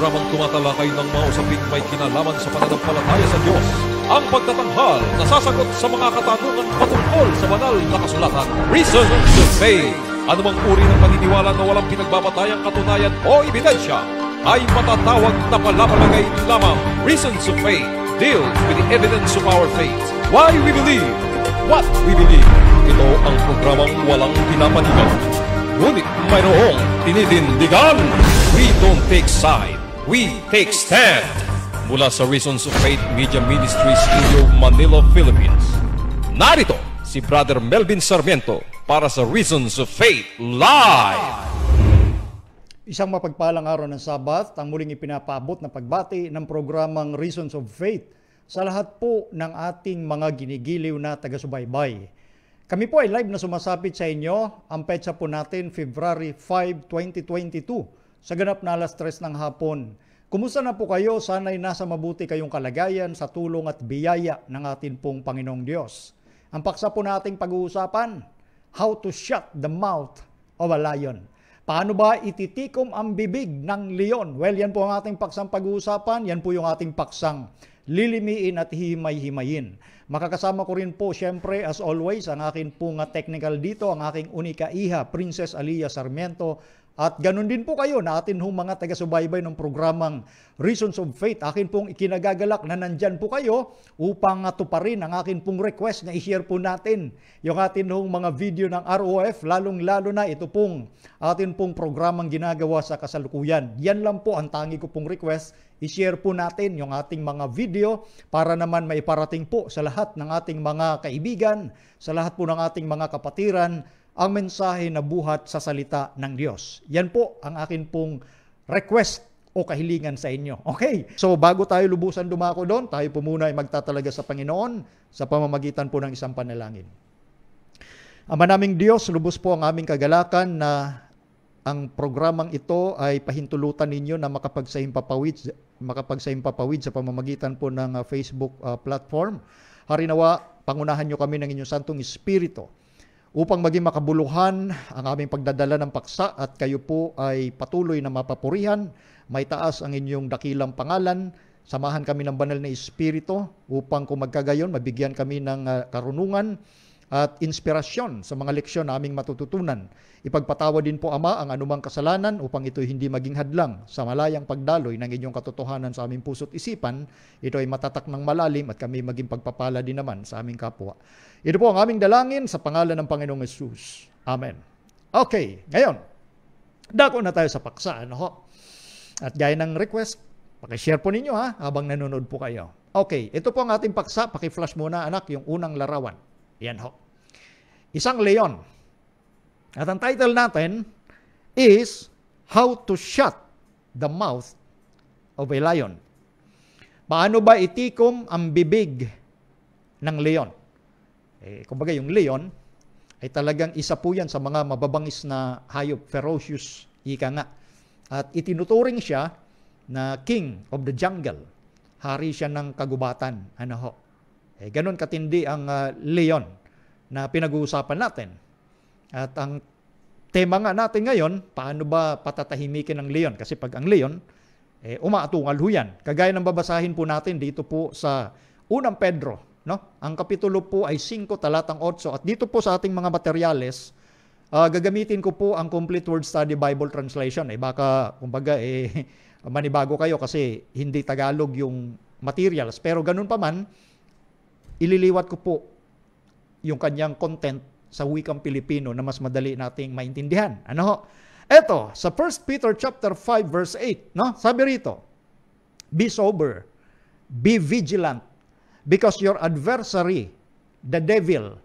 programang tumatalakay ng mga usaping may kinalaman sa pananampalataya sa Diyos. Ang pagtatanghal na sasagot sa mga katanungan patungkol sa banal na kasulatan. Reason to Faith. Anumang uri ng paniniwala na walang pinagbabatayang katunayan o ebidensya ay matatawag na palapalagay lamang. Reason to Faith deals with the evidence of our faith. Why we believe, what we believe. Ito ang programang walang pinapanigan. Ngunit mayroong tinitindigan. We don't take sides. We Take Stand mula sa Reasons of Faith Media Ministry Studio, Manila, Philippines. Narito si Brother Melvin Sarmiento para sa Reasons of Faith Live! Isang mapagpalang araw ng Sabat ang muling ipinapabot na pagbati ng programang Reasons of Faith sa lahat po ng ating mga ginigiliw na taga-subaybay. Kami po ay live na sumasapit sa inyo. Ang petsa po natin, February 5, 2022 sa ganap na alas tres ng hapon. Kumusta na po kayo? Sana'y nasa mabuti kayong kalagayan sa tulong at biyaya ng atin pong Panginoong Diyos. Ang paksa po nating pag-uusapan, how to shut the mouth of a lion. Paano ba ititikom ang bibig ng leon? Well, yan po ang ating paksang pag-uusapan. Yan po yung ating paksang lilimiin at himay-himayin. Makakasama ko rin po, syempre, as always, ang akin po nga technical dito, ang aking unika iha, Princess Alia Sarmiento, at ganun din po kayo na atin hong mga taga-subaybay ng programang Reasons of Faith. Akin pong ikinagagalak na nandyan po kayo upang tuparin ang akin pong request na i-share po natin yung atin hong mga video ng ROF, lalong-lalo na ito pong atin pong programang ginagawa sa kasalukuyan. Yan lang po ang tangi ko pong request. I-share po natin yung ating mga video para naman maiparating po sa lahat ng ating mga kaibigan, sa lahat po ng ating mga kapatiran, ang mensahe na buhat sa salita ng Diyos. Yan po ang akin pong request o kahilingan sa inyo. Okay, so bago tayo lubusan dumako doon, tayo po muna ay magtatalaga sa Panginoon sa pamamagitan po ng isang panalangin. Ama naming Diyos, lubos po ang aming kagalakan na ang programang ito ay pahintulutan ninyo na papawid, makapagsaimpapawid, papawid sa pamamagitan po ng ah, Facebook ah, platform. Harinawa, pangunahan nyo kami ng inyong Santong Espiritu upang maging makabuluhan ang aming pagdadala ng paksa at kayo po ay patuloy na mapapurihan. May taas ang inyong dakilang pangalan. Samahan kami ng banal na espiritu upang kung magkagayon, mabigyan kami ng ah, karunungan at inspirasyon sa mga leksyon naming matututunan. Ipagpatawad din po Ama ang anumang kasalanan upang ito hindi maging hadlang sa malayang pagdaloy ng inyong katotohanan sa aming puso't isipan. Ito ay matatak ng malalim at kami maging pagpapala din naman sa aming kapwa. Ito po ang aming dalangin sa pangalan ng Panginoong Yesus. Amen. Okay, ngayon, dako na tayo sa paksa. Ano ho? At gaya ng request, Pakishare po ninyo ha, habang nanonood po kayo. Okay, ito po ang ating paksa. Paki-flash muna anak yung unang larawan. Yan ho isang leon. At ang title natin is How to Shut the Mouth of a Lion. Paano ba itikom ang bibig ng leon? Eh, kumbaga yung leon ay talagang isa po yan sa mga mababangis na hayop, ferocious, ika nga. At itinuturing siya na king of the jungle. Hari siya ng kagubatan. Ano ho? Eh, ganun katindi ang uh, leon na pinag-uusapan natin. At ang tema nga natin ngayon, paano ba patatahimikin ang leon? Kasi pag ang leon, eh, umaatungal ho yan. Kagaya ng babasahin po natin dito po sa unang Pedro. No? Ang kapitulo po ay 5 talatang 8. At dito po sa ating mga materyales, uh, gagamitin ko po ang Complete Word Study Bible Translation. Eh, baka, kumbaga, eh, manibago kayo kasi hindi Tagalog yung materials. Pero ganun pa man, ililiwat ko po yung kanyang content sa wikang Pilipino na mas madali nating maintindihan. Ano ho? Eto, sa 1 Peter chapter 5 verse 8, no? Sabi rito, Be sober, be vigilant, because your adversary, the devil,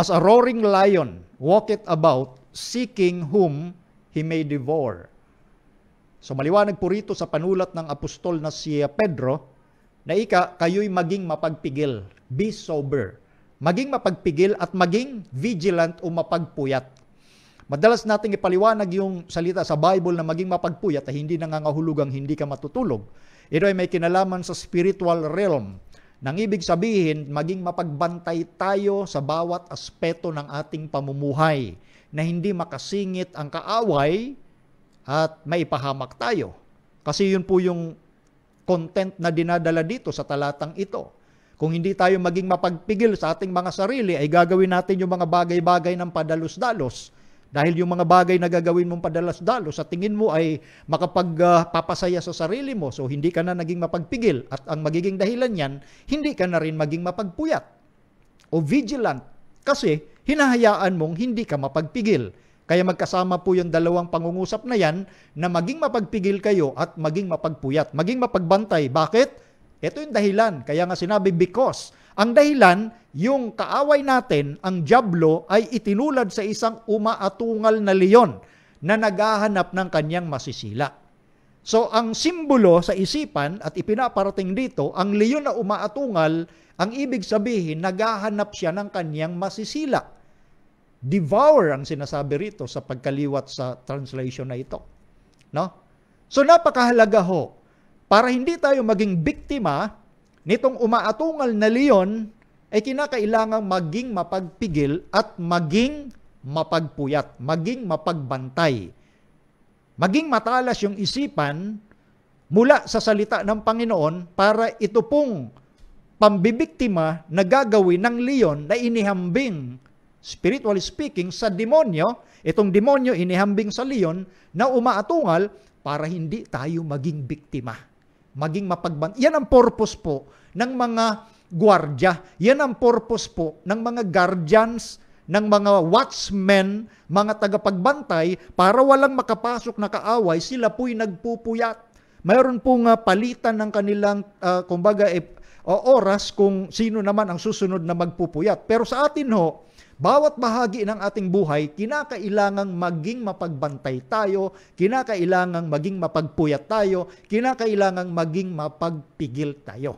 as a roaring lion, walketh about, seeking whom he may devour. So maliwanag po rito sa panulat ng apostol na si Pedro, na ika, kayo'y maging mapagpigil, be sober maging mapagpigil at maging vigilant o mapagpuyat. Madalas nating ipaliwanag yung salita sa Bible na maging mapagpuyat at hindi nangangahulugang hindi ka matutulog. Ito ay may kinalaman sa spiritual realm. Nang ibig sabihin, maging mapagbantay tayo sa bawat aspeto ng ating pamumuhay na hindi makasingit ang kaaway at maipahamak tayo. Kasi yun po yung content na dinadala dito sa talatang ito. Kung hindi tayo maging mapagpigil sa ating mga sarili, ay gagawin natin yung mga bagay-bagay ng padalos-dalos. Dahil yung mga bagay na gagawin mong padalas-dalos, sa tingin mo ay makapagpapasaya sa sarili mo, so hindi ka na naging mapagpigil. At ang magiging dahilan niyan, hindi ka na rin maging mapagpuyat o vigilant kasi hinahayaan mong hindi ka mapagpigil. Kaya magkasama po yung dalawang pangungusap na yan na maging mapagpigil kayo at maging mapagpuyat, maging mapagbantay. Bakit? Ito yung dahilan. Kaya nga sinabi because. Ang dahilan, yung kaaway natin, ang jablo, ay itinulad sa isang umaatungal na leon na naghahanap ng kanyang masisila. So ang simbolo sa isipan at ipinaparating dito, ang leon na umaatungal, ang ibig sabihin, naghahanap siya ng kanyang masisila. Devour ang sinasabi rito sa pagkaliwat sa translation na ito. No? So napakahalaga ho para hindi tayo maging biktima nitong umaatungal na leon, ay kinakailangang maging mapagpigil at maging mapagpuyat, maging mapagbantay. Maging matalas yung isipan mula sa salita ng Panginoon para ito pong pambibiktima na gagawin ng leon na inihambing spiritually speaking, sa demonyo, itong demonyo inihambing sa leon na umaatungal para hindi tayo maging biktima maging mapagban. Yan ang purpose po ng mga gwardya. Yan ang purpose po ng mga guardians, ng mga watchmen, mga tagapagbantay, para walang makapasok na kaaway, sila po'y nagpupuyat. Mayroon po nga ah, palitan ng kanilang, uh, kumbaga, eh, oras kung sino naman ang susunod na magpupuyat. Pero sa atin ho, bawat bahagi ng ating buhay, kinakailangang maging mapagbantay tayo, kinakailangang maging mapagpuyat tayo, kinakailangang maging mapagpigil tayo.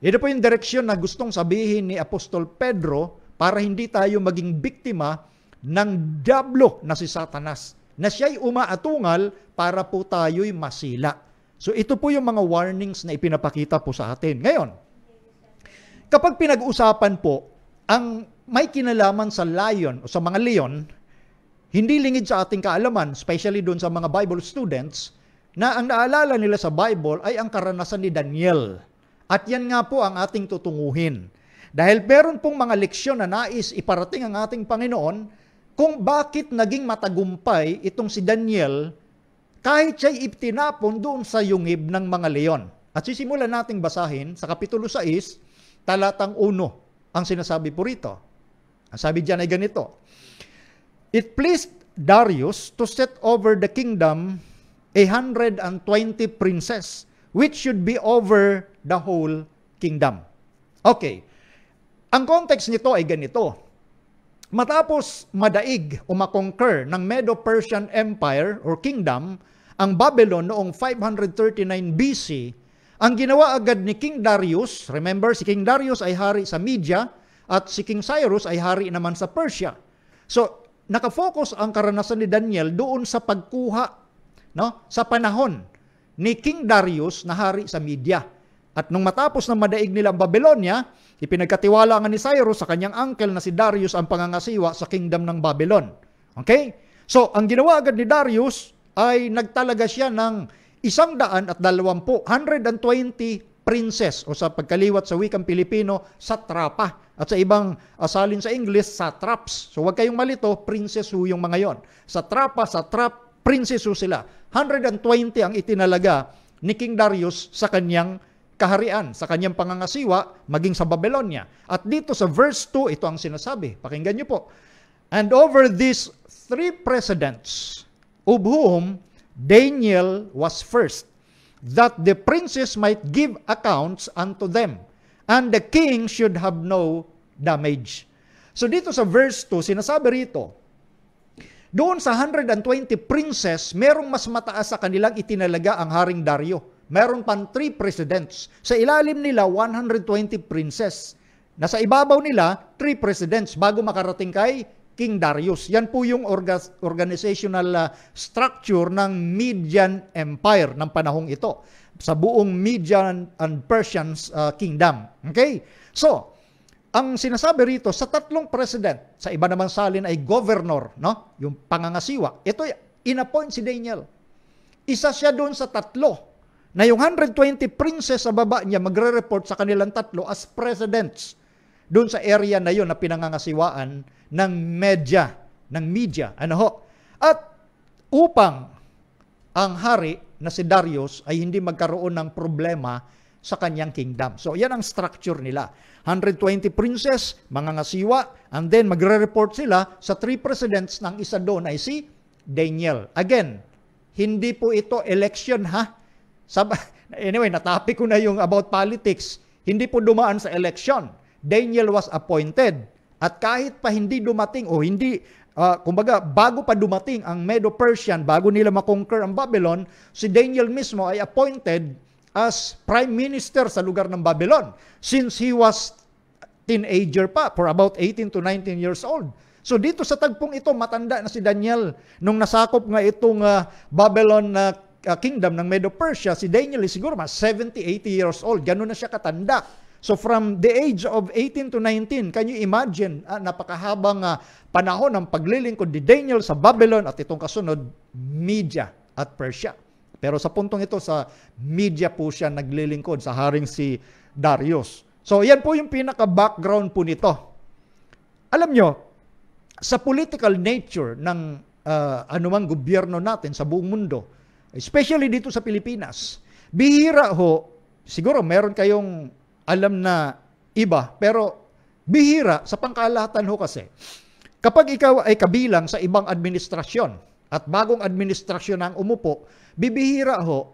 Ito po yung direksyon na gustong sabihin ni Apostol Pedro para hindi tayo maging biktima ng Diablo na si Satanas na siya'y umaatungal para po tayo'y masila. So ito po yung mga warnings na ipinapakita po sa atin. Ngayon, kapag pinag-usapan po ang may kinalaman sa lion o sa mga leon, hindi lingid sa ating kaalaman, especially doon sa mga Bible students, na ang naalala nila sa Bible ay ang karanasan ni Daniel. At yan nga po ang ating tutunguhin. Dahil meron pong mga leksyon na nais iparating ang ating Panginoon kung bakit naging matagumpay itong si Daniel kahit siya'y itinapon doon sa yungib ng mga leon. At sisimulan nating basahin sa Kapitulo 6, talatang 1, ang sinasabi po rito. Ang sabi diyan ay ganito, It pleased Darius to set over the kingdom a hundred and twenty princes, which should be over the whole kingdom. Okay. Ang context nito ay ganito. Matapos madaig o makonquer ng Medo-Persian Empire or Kingdom ang Babylon noong 539 BC, ang ginawa agad ni King Darius, remember si King Darius ay hari sa Media, at si King Cyrus ay hari naman sa Persia. So, nakafocus ang karanasan ni Daniel doon sa pagkuha no, sa panahon ni King Darius na hari sa Media. At nung matapos na madaig nila ang Babylonia, ipinagkatiwala nga ni Cyrus sa kanyang uncle na si Darius ang pangangasiwa sa kingdom ng Babylon. Okay? So, ang ginawa agad ni Darius ay nagtalaga siya ng isang daan at dalawampu, 120 princess o sa pagkaliwat sa wikang Pilipino, sa trapa at sa ibang asalin ah, sa English, satraps. So huwag kayong malito, princess ho yung mga yon. Sa Satrapa, satrap, princess ho sila. 120 ang itinalaga ni King Darius sa kanyang kaharian, sa kanyang pangangasiwa, maging sa Babylonia. At dito sa verse 2, ito ang sinasabi. Pakinggan niyo po. And over these three presidents, of whom Daniel was first, that the princes might give accounts unto them and the king should have no damage. So dito sa verse 2, sinasabi rito, doon sa 120 princes, merong mas mataas sa kanilang itinalaga ang Haring Dario. Meron pang 3 presidents. Sa ilalim nila, 120 princes. Nasa ibabaw nila, 3 presidents bago makarating kay King Darius. Yan po yung orga- organizational uh, structure ng Median Empire ng panahong ito sa buong Median and Persians uh, kingdom. Okay? So, ang sinasabi rito sa tatlong president, sa iba naman salin ay governor, no? Yung pangangasiwa. Ito inappoint si Daniel. Isa siya doon sa tatlo na yung 120 princes sa baba niya magre-report sa kanilang tatlo as presidents doon sa area na yon na pinangangasiwaan ng media, ng media. Ano ho? At upang ang hari na si Darius ay hindi magkaroon ng problema sa kanyang kingdom. So, yan ang structure nila. 120 princes, mga ngasiwa, and then magre-report sila sa three presidents ng isa doon ay si Daniel. Again, hindi po ito election ha. Anyway, natapik ko na yung about politics. Hindi po dumaan sa election. Daniel was appointed. At kahit pa hindi dumating o hindi Uh, kumbaga, bago pa dumating ang Medo-Persian, bago nila makonquer ang Babylon, si Daniel mismo ay appointed as prime minister sa lugar ng Babylon since he was teenager pa, for about 18 to 19 years old. So dito sa tagpong ito, matanda na si Daniel. Nung nasakop nga itong uh, Babylon na uh, ah, kingdom ng Medo-Persia, si Daniel is siguro mas 70, 80 years old. Ganun na siya katanda. So from the age of 18 to 19, can you imagine uh, napakahabang uh, panahon ng paglilingkod ni Daniel sa Babylon at itong kasunod, Media at Persia. Pero sa puntong ito, sa media po siya naglilingkod sa haring si Darius. So yan po yung pinaka-background po nito. Alam nyo, sa political nature ng uh, anumang gobyerno natin sa buong mundo, especially dito sa Pilipinas, bihira ho, siguro meron kayong alam na iba. Pero bihira, sa pangkalahatan ho kasi, kapag ikaw ay kabilang sa ibang administrasyon at bagong administrasyon ang umupo, bibihira ho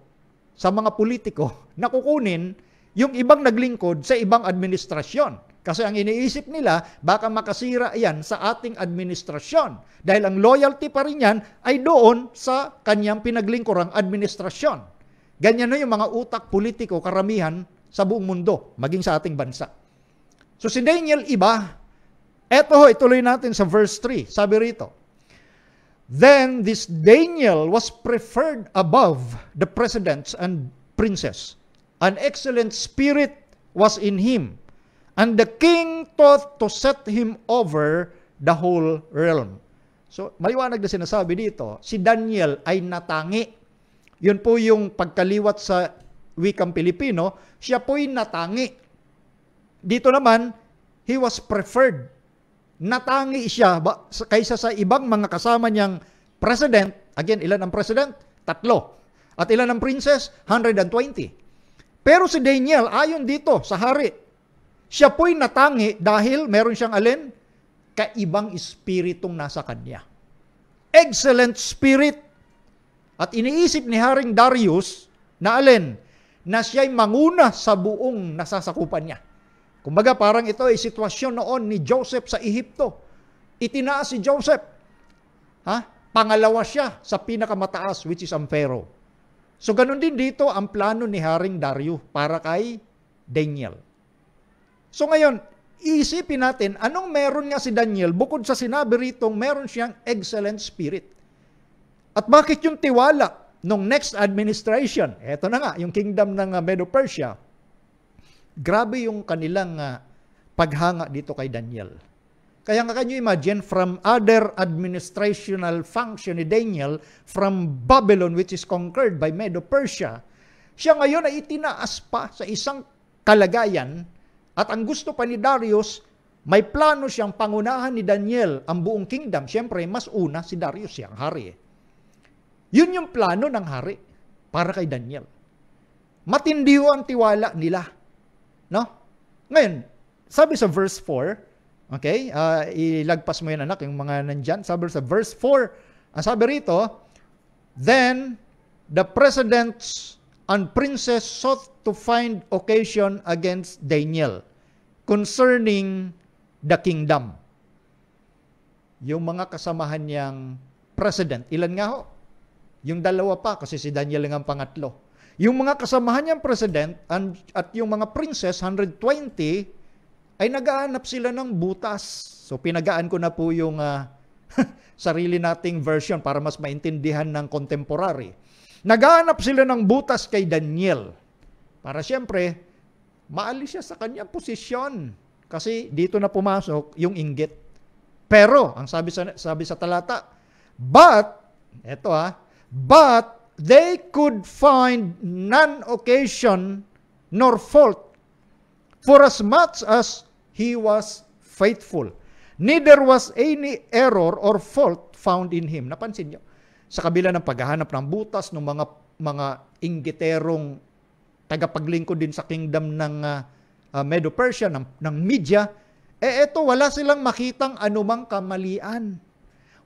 sa mga politiko na kukunin yung ibang naglingkod sa ibang administrasyon. Kasi ang iniisip nila, baka makasira yan sa ating administrasyon. Dahil ang loyalty pa rin yan ay doon sa kanyang pinaglingkurang administrasyon. Ganyan na yung mga utak politiko karamihan sa buong mundo, maging sa ating bansa. So si Daniel iba, eto ho, ituloy natin sa verse 3, sabi rito, Then this Daniel was preferred above the presidents and princes. An excellent spirit was in him, and the king thought to set him over the whole realm. So, maliwanag na sinasabi dito, si Daniel ay natangi. Yun po yung pagkaliwat sa wikang Pilipino, siya po'y natangi. Dito naman, he was preferred. Natangi siya kaysa sa ibang mga kasama niyang president. Again, ilan ang president? Tatlo. At ilan ang princess? 120. Pero si Daniel, ayon dito sa hari, siya po'y natangi dahil meron siyang alin? Kaibang espiritong nasa kanya. Excellent spirit. At iniisip ni Haring Darius na alin? na siya'y manguna sa buong nasasakupan niya. Kumbaga parang ito ay sitwasyon noon ni Joseph sa Ehipto. Itinaas si Joseph. Ha? Pangalawa siya sa pinakamataas which is ang Pharaoh. So ganun din dito ang plano ni Haring Dario para kay Daniel. So ngayon, isipin natin anong meron nga si Daniel bukod sa sinabi rito meron siyang excellent spirit. At bakit yung tiwala nung next administration, eto na nga, yung kingdom ng ah, Medo-Persia, grabe yung kanilang ah, paghanga dito kay Daniel. Kaya nga can imagine, from other administrational function ni Daniel, from Babylon which is conquered by Medo-Persia, siya ngayon ay itinaas pa sa isang kalagayan at ang gusto pa ni Darius, may plano siyang pangunahan ni Daniel ang buong kingdom. Siyempre, mas una si Darius siyang hari. Eh. Yun yung plano ng hari para kay Daniel. Matindi ho ang tiwala nila. No? Ngayon, sabi sa verse 4, okay, uh, ilagpas mo yan anak, yung mga nandyan. Sabi sa verse 4, ang sabi rito, Then the presidents and princes sought to find occasion against Daniel concerning the kingdom. Yung mga kasamahan niyang president, ilan nga ho? Yung dalawa pa, kasi si Daniel ang pangatlo. Yung mga kasamahan niyang president and, at yung mga princess, 120, ay nagaanap sila ng butas. So pinagaan ko na po yung uh, sarili nating version para mas maintindihan ng contemporary. Nagaanap sila ng butas kay Daniel. Para siyempre, maalis siya sa kanyang posisyon. Kasi dito na pumasok yung inggit. Pero, ang sabi sa, sabi sa talata, but, eto ha, ah, But they could find none occasion nor fault, for as much as he was faithful. Neither was any error or fault found in him. Napansin niyo? Sa kabila ng paghahanap ng butas ng mga mga inggiterong tagapaglingkod din sa kingdom ng uh, ah, ah, Medo-Persia, ng, ng media, eh eto, wala silang makitang anumang kamalian.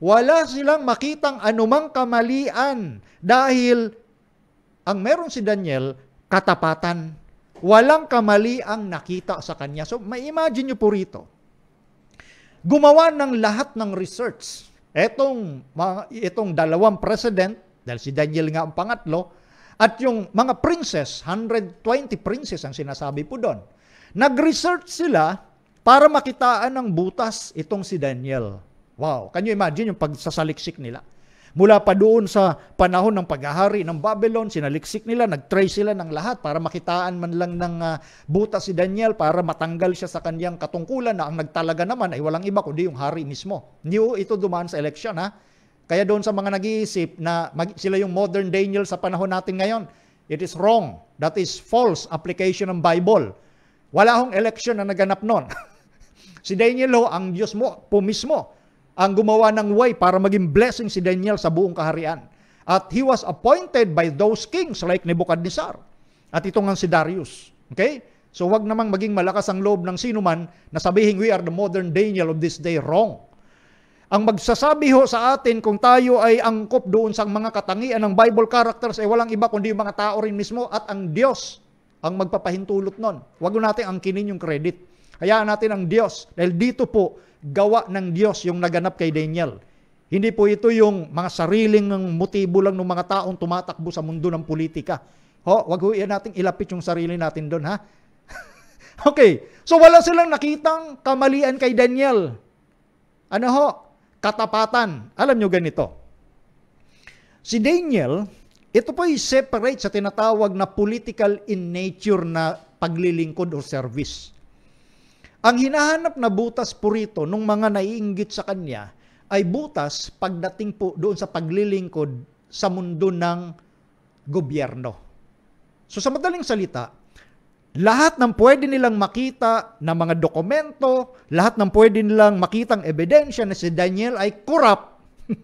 Wala silang makitang anumang kamalian dahil ang meron si Daniel, katapatan. Walang kamali ang nakita sa kanya. So, ma-imagine nyo po rito. Gumawa ng lahat ng research. Etong, itong dalawang president, dahil si Daniel nga ang pangatlo, at yung mga princess, 120 princess ang sinasabi po doon. Nag-research sila para makitaan ng butas itong si Daniel. Wow, can you imagine yung pagsasaliksik nila? Mula pa doon sa panahon ng paghahari ng Babylon, sinaliksik nila, nagtry sila ng lahat para makitaan man lang ng uh, buta si Daniel para matanggal siya sa kanyang katungkulan na ang nagtalaga naman ay walang iba kundi yung hari mismo. Hindi ito dumaan sa election ha. Kaya doon sa mga nag-iisip na mag, sila yung modern Daniel sa panahon natin ngayon, it is wrong. That is false application ng Bible. Wala hong election na naganap noon. si Daniel ho, ang Diyos mo, po mismo, ang gumawa ng way para maging blessing si Daniel sa buong kaharian. At he was appointed by those kings like Nebuchadnezzar. At ito nga si Darius. Okay? So wag namang maging malakas ang loob ng sinuman na sabihin we are the modern Daniel of this day. Wrong. Ang magsasabi ho sa atin kung tayo ay angkop doon sa mga katangian ng Bible characters ay eh, walang iba kundi yung mga tao rin mismo at ang Diyos ang magpapahintulot nun. Huwag natin angkinin yung credit. Hayaan natin ang Diyos dahil dito po gawa ng Diyos yung naganap kay Daniel. Hindi po ito yung mga sariling motibo lang ng mga taong tumatakbo sa mundo ng politika. Ho, wag ho yan natin ilapit yung sarili natin doon, ha? okay, so wala silang nakitang kamalian kay Daniel. Ano ho? Katapatan. Alam nyo ganito. Si Daniel, ito po ay separate sa tinatawag na political in nature na paglilingkod o service. Ang hinahanap na butas po rito nung mga naiinggit sa kanya ay butas pagdating po doon sa paglilingkod sa mundo ng gobyerno. So sa madaling salita, lahat ng pwede nilang makita na mga dokumento, lahat ng pwede nilang makitang ebidensya na si Daniel ay corrupt,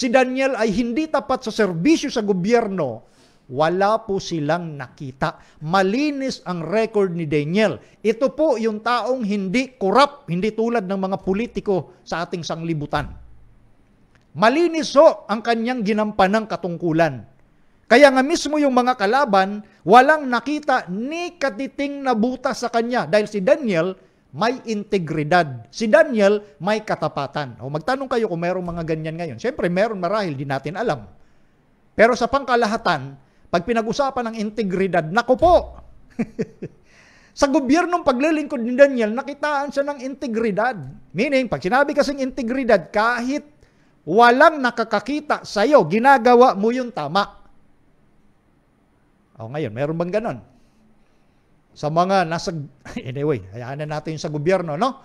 si Daniel ay hindi tapat sa serbisyo sa gobyerno, wala po silang nakita. Malinis ang record ni Daniel. Ito po yung taong hindi korap, hindi tulad ng mga politiko sa ating sanglibutan. Malinis ho ang kanyang ginampanang katungkulan. Kaya nga mismo yung mga kalaban, walang nakita ni katiting na buta sa kanya dahil si Daniel may integridad. Si Daniel may katapatan. O magtanong kayo kung mayroong mga ganyan ngayon. Siyempre, meron marahil, di natin alam. Pero sa pangkalahatan, pag pinag-usapan ng integridad, nako po! Sa gobyernong paglilingkod ni Daniel, nakitaan siya ng integridad. Meaning, pag sinabi kasing integridad, kahit walang nakakakita sa iyo, ginagawa mo yung tama. O ngayon, meron bang ganon? Sa mga nasa, anyway, hayaan na natin yung sa gobyerno, no?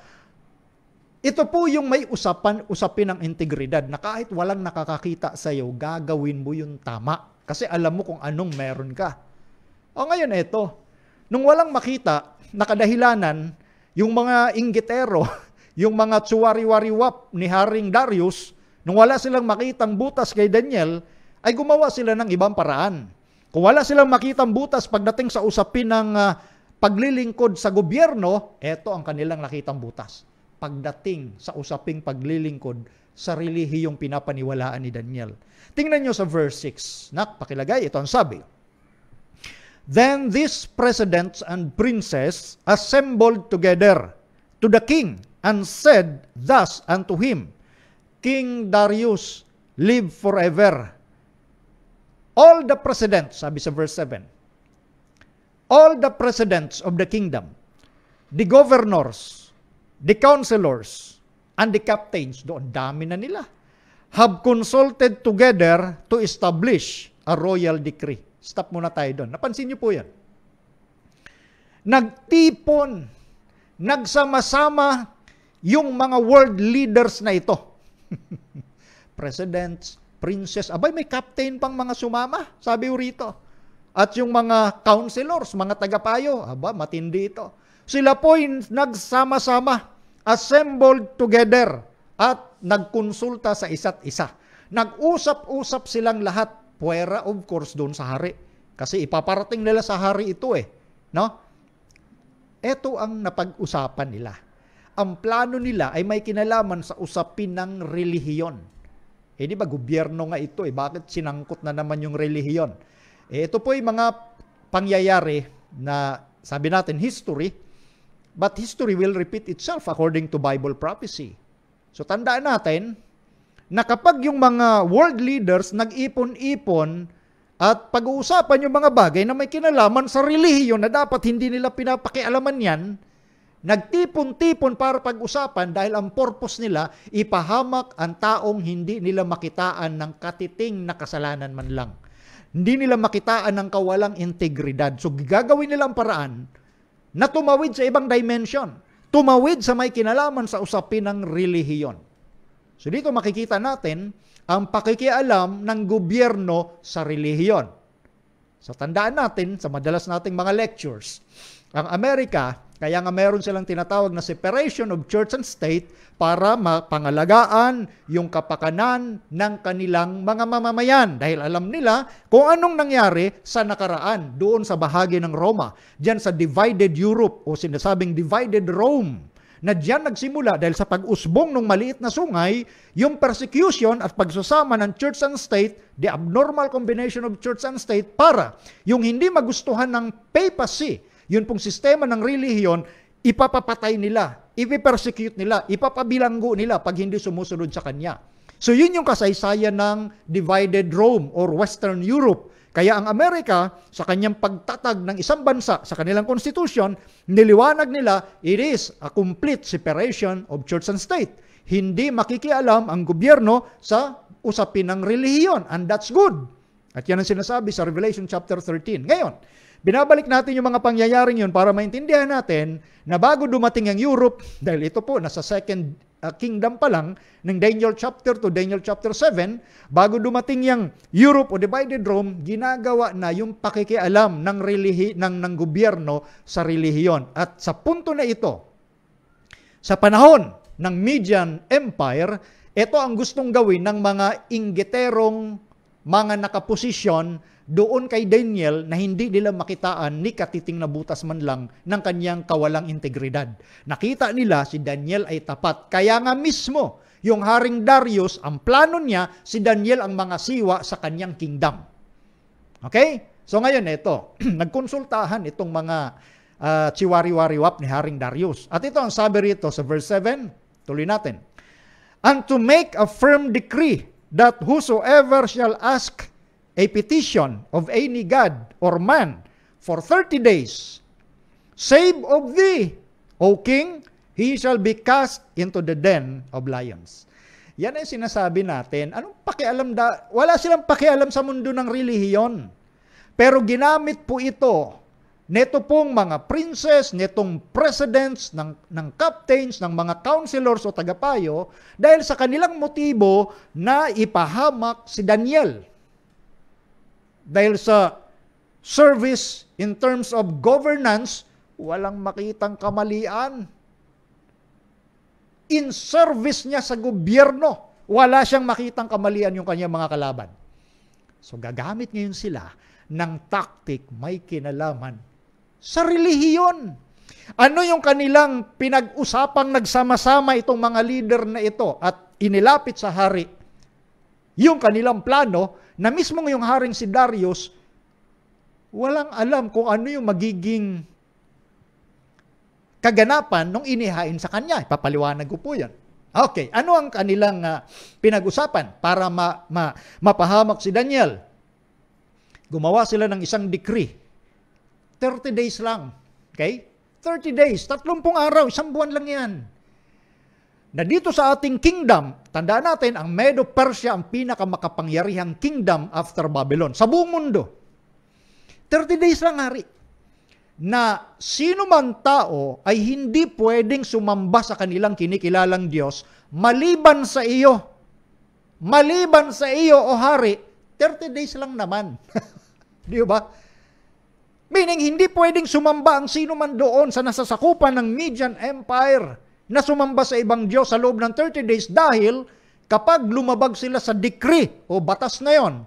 Ito po yung may usapan, usapin ng integridad na kahit walang nakakakita sa iyo, gagawin mo yung tama. Kasi alam mo kung anong meron ka. O ngayon, eto. Nung walang makita, nakadahilanan, yung mga inggitero, yung mga tsuwari-wariwap ni Haring Darius, nung wala silang makitang butas kay Daniel, ay gumawa sila ng ibang paraan. Kung wala silang makitang butas pagdating sa usapin ng uh, paglilingkod sa gobyerno, eto ang kanilang nakitang butas. Pagdating sa usaping paglilingkod sa relihiyong pinapaniwalaan ni Daniel. Tingnan nyo sa verse 6. Nak, pakilagay, ito ang sabi. Then these presidents and princes assembled together to the king and said thus unto him, King Darius, live forever. All the presidents, sabi sa verse 7, all the presidents of the kingdom, the governors, the counselors, and the captains, doon dami na nila have consulted together to establish a royal decree. Stop muna tayo doon. Napansin niyo po yan. Nagtipon, nagsama-sama yung mga world leaders na ito. Presidents, princess, abay may captain pang mga sumama, sabi rito. At yung mga counselors, mga tagapayo, aba matindi ito. Sila po nagsama-sama, assembled together at nagkonsulta sa isa't isa. Nag-usap-usap silang lahat, puwera of course doon sa hari. Kasi ipaparating nila sa hari ito eh. No? Ito ang napag-usapan nila. Ang plano nila ay may kinalaman sa usapin ng relihiyon. Eh di ba, gobyerno nga ito eh. Bakit sinangkot na naman yung relihiyon? Eh, ito po yung mga pangyayari na sabi natin history, but history will repeat itself according to Bible prophecy. So tandaan natin na kapag yung mga world leaders nag-ipon-ipon at pag-uusapan yung mga bagay na may kinalaman sa relihiyon na dapat hindi nila pinapakialaman yan, nagtipon-tipon para pag-usapan dahil ang purpose nila ipahamak ang taong hindi nila makitaan ng katiting na kasalanan man lang. Hindi nila makitaan ng kawalang integridad. So gagawin nila ang paraan na tumawid sa ibang dimension tumawid sa may kinalaman sa usapin ng relihiyon. So dito makikita natin ang pakikialam ng gobyerno sa relihiyon. Sa so, tandaan natin, sa madalas nating mga lectures, ang Amerika kaya nga meron silang tinatawag na separation of church and state para mapangalagaan yung kapakanan ng kanilang mga mamamayan. Dahil alam nila kung anong nangyari sa nakaraan doon sa bahagi ng Roma. Diyan sa divided Europe o sinasabing divided Rome na diyan nagsimula dahil sa pag-usbong ng maliit na sungay, yung persecution at pagsusama ng church and state, the abnormal combination of church and state para yung hindi magustuhan ng papacy yun pong sistema ng relihiyon, ipapapatay nila, ipipersecute nila, ipapabilanggo nila pag hindi sumusunod sa kanya. So yun yung kasaysayan ng divided Rome or Western Europe. Kaya ang Amerika, sa kanyang pagtatag ng isang bansa sa kanilang constitution, niliwanag nila, it is a complete separation of church and state. Hindi makikialam ang gobyerno sa usapin ng relihiyon. And that's good. At yan ang sinasabi sa Revelation chapter 13. Ngayon, Binabalik natin yung mga pangyayaring yun para maintindihan natin na bago dumating ang Europe, dahil ito po, nasa second ah, kingdom pa lang, ng Daniel chapter to Daniel chapter 7, bago dumating yung Europe o divided Rome, ginagawa na yung pakikialam ng, relihi, ng, ng gobyerno sa relihiyon. At sa punto na ito, sa panahon ng Median Empire, ito ang gustong gawin ng mga ingiterong mga nakaposisyon doon kay Daniel na hindi nila makitaan ni katiting na butas man lang ng kanyang kawalang integridad. Nakita nila si Daniel ay tapat. Kaya nga mismo, yung Haring Darius, ang plano niya, si Daniel ang mga siwa sa kanyang kingdom. Okay? So ngayon, ito, nagkonsultahan itong mga uh, chiwari-wariwap ni Haring Darius. At ito ang sabi rito sa verse 7, tuloy natin. And to make a firm decree that whosoever shall ask a petition of any god or man for 30 days, save of thee, O king, he shall be cast into the den of lions. Yan ang sinasabi natin. Anong pakialam da? Wala silang pakialam sa mundo ng relihiyon. Pero ginamit po ito neto pong mga princes, netong presidents, ng, ng captains, ng mga counselors o tagapayo dahil sa kanilang motibo na ipahamak si Daniel dahil sa service in terms of governance, walang makitang kamalian. In service niya sa gobyerno, wala siyang makitang kamalian yung kanyang mga kalaban. So gagamit ngayon sila ng tactic may kinalaman sa relihiyon. Ano yung kanilang pinag-usapang nagsama-sama itong mga leader na ito at inilapit sa hari? Yung kanilang plano na mismo ngayong haring si Darius, walang alam kung ano yung magiging kaganapan nung inihain sa kanya. Ipapaliwanag ko po yan. Okay, ano ang kanilang uh, pinag-usapan para ma, ma, mapahamak si Daniel? Gumawa sila ng isang decree. 30 days lang. Okay? 30 days, 30 araw, isang buwan lang yan na dito sa ating kingdom, tandaan natin, ang Medo-Persia ang pinakamakapangyarihang kingdom after Babylon sa buong mundo. 30 days lang hari na sino man tao ay hindi pwedeng sumamba sa kanilang kinikilalang Diyos maliban sa iyo. Maliban sa iyo, o hari, 30 days lang naman. Di ba? Meaning, hindi pwedeng sumamba ang sino man doon sa nasasakupan ng Median Empire na sumamba sa ibang Diyos sa loob ng 30 days dahil kapag lumabag sila sa decree o batas na yon,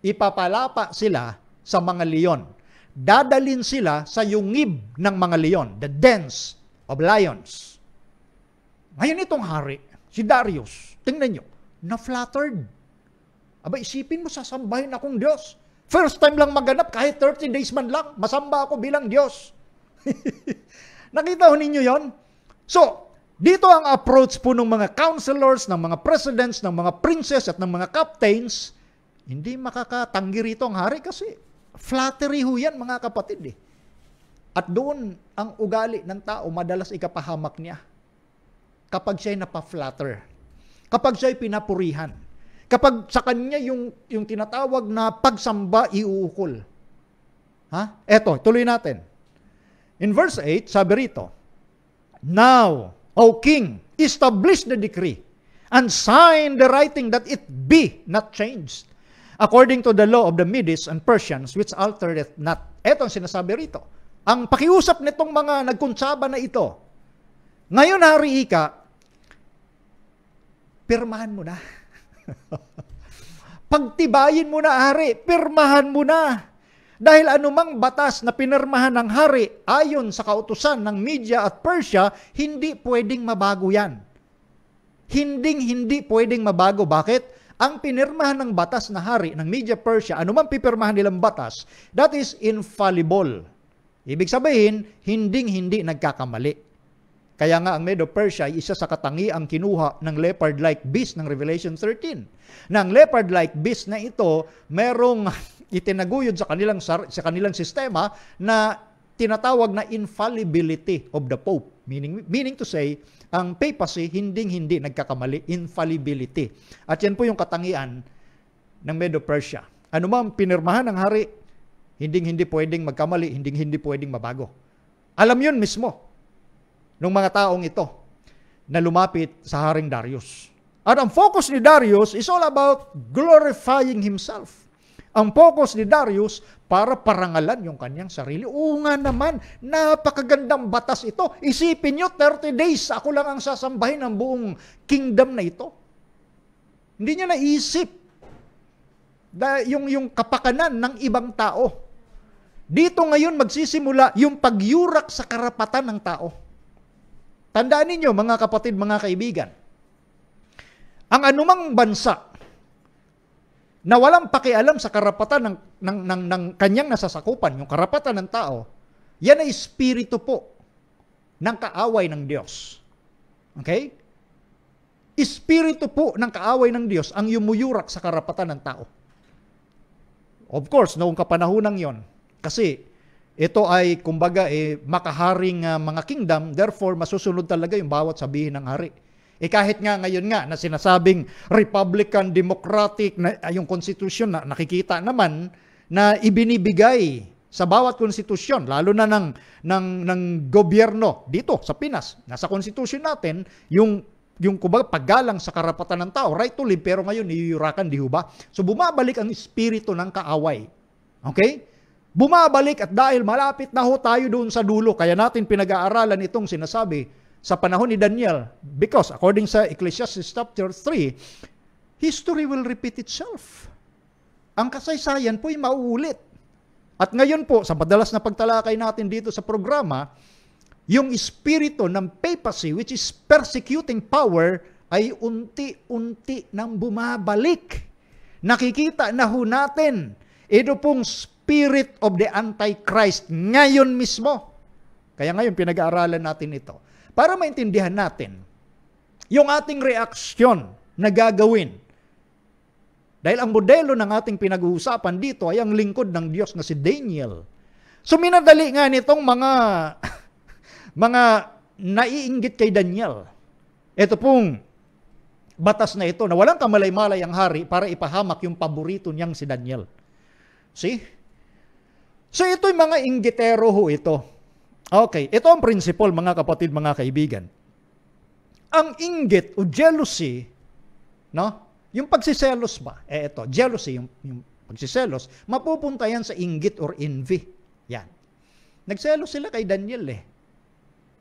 ipapalapa sila sa mga leon. Dadalin sila sa yungib ng mga leon, the dens of lions. Ngayon itong hari, si Darius, tingnan nyo, na-flattered. Aba, isipin mo, sasambahin akong Diyos. First time lang maganap, kahit 30 days man lang, masamba ako bilang Diyos. Nakita ho ninyo yon? So, dito ang approach po ng mga counselors, ng mga presidents, ng mga princes at ng mga captains, hindi makakatanggi rito ang hari kasi flattery ho yan mga kapatid eh. At doon ang ugali ng tao madalas ikapahamak niya kapag siya'y napa-flatter, kapag siya'y pinapurihan, kapag sa kanya yung, yung tinatawag na pagsamba iuukol. Ha? Eto, tuloy natin. In verse 8, sabi rito, Now, O king, establish the decree and sign the writing that it be not changed according to the law of the Medes and Persians which altereth not. Ito ang sinasabi rito. Ang pakiusap nitong mga nagkunsaba na ito, ngayon hari Ika, pirmahan mo na. Pagtibayin mo na, ari, pirmahan mo na. Dahil anumang batas na pinirmahan ng hari ayon sa kautusan ng Media at Persia, hindi pwedeng mabago yan. Hinding hindi pwedeng mabago. Bakit? Ang pinirmahan ng batas na hari ng Media Persia, anumang pipirmahan nilang batas, that is infallible. Ibig sabihin, hinding hindi nagkakamali. Kaya nga ang Medo-Persia ay isa sa katangiang kinuha ng leopard-like beast ng Revelation 13. Nang leopard-like beast na ito, merong itinaguyod sa kanilang sa kanilang sistema na tinatawag na infallibility of the pope meaning meaning to say ang papacy hindi hindi nagkakamali infallibility at yan po yung katangian ng Medo Persia ano man pinirmahan ng hari hindi hindi pwedeng magkamali hindi hindi pwedeng mabago alam yun mismo ng mga taong ito na lumapit sa Haring Darius. At ang focus ni Darius is all about glorifying himself. Ang focus ni Darius para parangalan yung kanyang sarili. Oo nga naman, napakagandang batas ito. Isipin nyo, 30 days, ako lang ang sasambahin ng buong kingdom na ito. Hindi niya naisip da, yung, yung kapakanan ng ibang tao. Dito ngayon magsisimula yung pagyurak sa karapatan ng tao. Tandaan ninyo, mga kapatid, mga kaibigan, ang anumang bansa na walang pakialam sa karapatan ng, ng, ng, ng kanyang nasasakupan, yung karapatan ng tao, yan ay espiritu po ng kaaway ng Diyos. Okay? Espiritu po ng kaaway ng Diyos ang yumuyurak sa karapatan ng tao. Of course, noong kapanahonang yon. Kasi ito ay, kumbaga, eh, makaharing uh, mga kingdom, therefore, masusunod talaga yung bawat sabihin ng hari. Eh kahit nga ngayon nga na sinasabing Republican, Democratic, na, ah, yung konstitusyon na nakikita naman na ibinibigay sa bawat konstitusyon, lalo na ng, ng, ng gobyerno dito sa Pinas. Nasa konstitusyon natin, yung yung kumbaga paggalang sa karapatan ng tao, right to live, pero ngayon niyurakan, di ba? So bumabalik ang espiritu ng kaaway. Okay? Bumabalik at dahil malapit na ho tayo doon sa dulo, kaya natin pinag-aaralan itong sinasabi sa panahon ni Daniel. Because according sa Ecclesiastes chapter 3, history will repeat itself. Ang kasaysayan po ay mauulit. At ngayon po, sa madalas na pagtalakay natin dito sa programa, yung espiritu ng papacy which is persecuting power ay unti-unti nang bumabalik. Nakikita na ho natin ito pong spirit of the Antichrist ngayon mismo. Kaya ngayon pinag-aaralan natin ito. Para maintindihan natin, yung ating reaksyon na gagawin, dahil ang modelo ng ating pinag-uusapan dito ay ang lingkod ng Diyos na si Daniel. So minadali nga nitong mga mga naiinggit kay Daniel. Ito pong batas na ito na walang kamalay-malay ang hari para ipahamak yung paborito niyang si Daniel. See? So ito'y mga inggitero ho ito. Okay, ito ang principle mga kapatid, mga kaibigan. Ang inggit o jealousy, no? Yung pagsiselos ba? Eh ito, jealousy, yung, yung pagsiselos, mapupunta yan sa inggit or envy. Yan. Nagselos sila kay Daniel eh.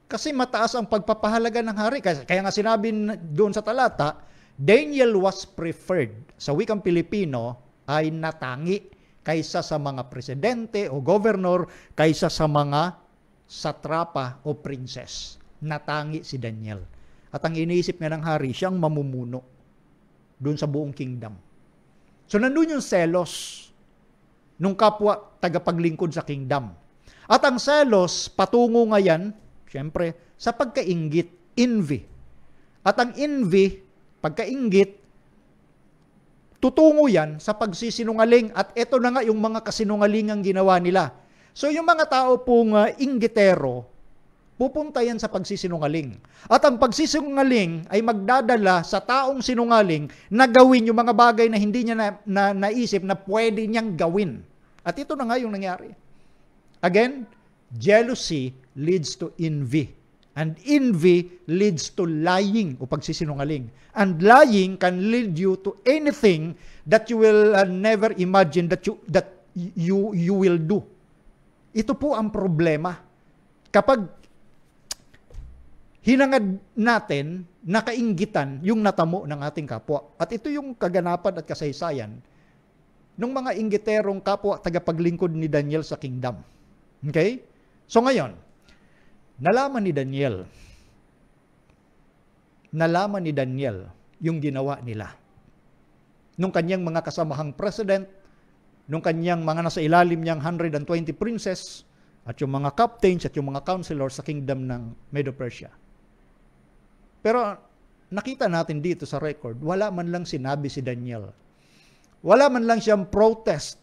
Kasi mataas ang pagpapahalaga ng hari. Kaya nga sinabi doon sa talata, Daniel was preferred sa wikang Pilipino ay natangi kaysa sa mga presidente o governor, kaysa sa mga satrapa o princess. Natangi si Daniel. At ang iniisip nga ng hari, siyang mamumuno doon sa buong kingdom. So nandun yung selos nung kapwa tagapaglingkod sa kingdom. At ang selos, patungo nga syempre, sa pagkaingit, envy. At ang envy, pagkaingit, tutungo yan sa pagsisinungaling at ito na nga yung mga kasinungalingang ginawa nila. So yung mga tao pong uh, inggitero, pupunta yan sa pagsisinungaling. At ang pagsisinungaling ay magdadala sa taong sinungaling na gawin yung mga bagay na hindi niya na, na, naisip na pwede niyang gawin. At ito na nga yung nangyari. Again, jealousy leads to envy. And envy leads to lying o pagsisinungaling. And lying can lead you to anything that you will uh, never imagine that you that you you will do. Ito po ang problema. Kapag hinangad natin nakainggitan yung natamo ng ating kapwa. At ito yung kaganapan at kasaysayan ng mga ingiterong kapwa tagapaglingkod ni Daniel sa kingdom. Okay? So ngayon, nalaman ni Daniel nalaman ni Daniel yung ginawa nila. Nung kanyang mga kasamahang president nung kanyang mga nasa ilalim niyang 120 princes at yung mga captains at yung mga counselors sa kingdom ng Medo-Persia. Pero nakita natin dito sa record, wala man lang sinabi si Daniel. Wala man lang siyang protest.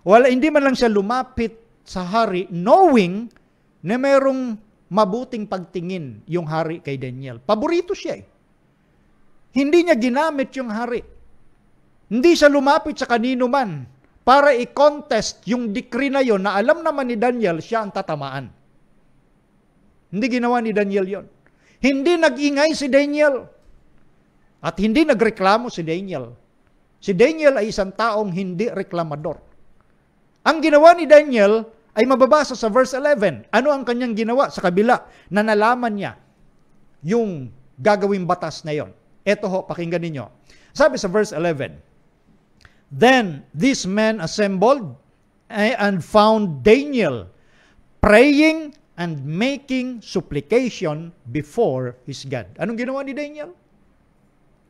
Wala, hindi man lang siya lumapit sa hari knowing na mayroong mabuting pagtingin yung hari kay Daniel. Paborito siya eh. Hindi niya ginamit yung hari. Hindi siya lumapit sa kanino man para i-contest yung decree na yon na alam naman ni Daniel siya ang tatamaan. Hindi ginawa ni Daniel yon. Hindi nag-ingay si Daniel. At hindi nagreklamo si Daniel. Si Daniel ay isang taong hindi reklamador. Ang ginawa ni Daniel ay mababasa sa verse 11. Ano ang kanyang ginawa sa kabila na nalaman niya yung gagawing batas na yon? Ito ho, pakinggan ninyo. Sabi sa verse 11, Then these men assembled eh, and found Daniel praying and making supplication before his God. Anong ginawa ni Daniel?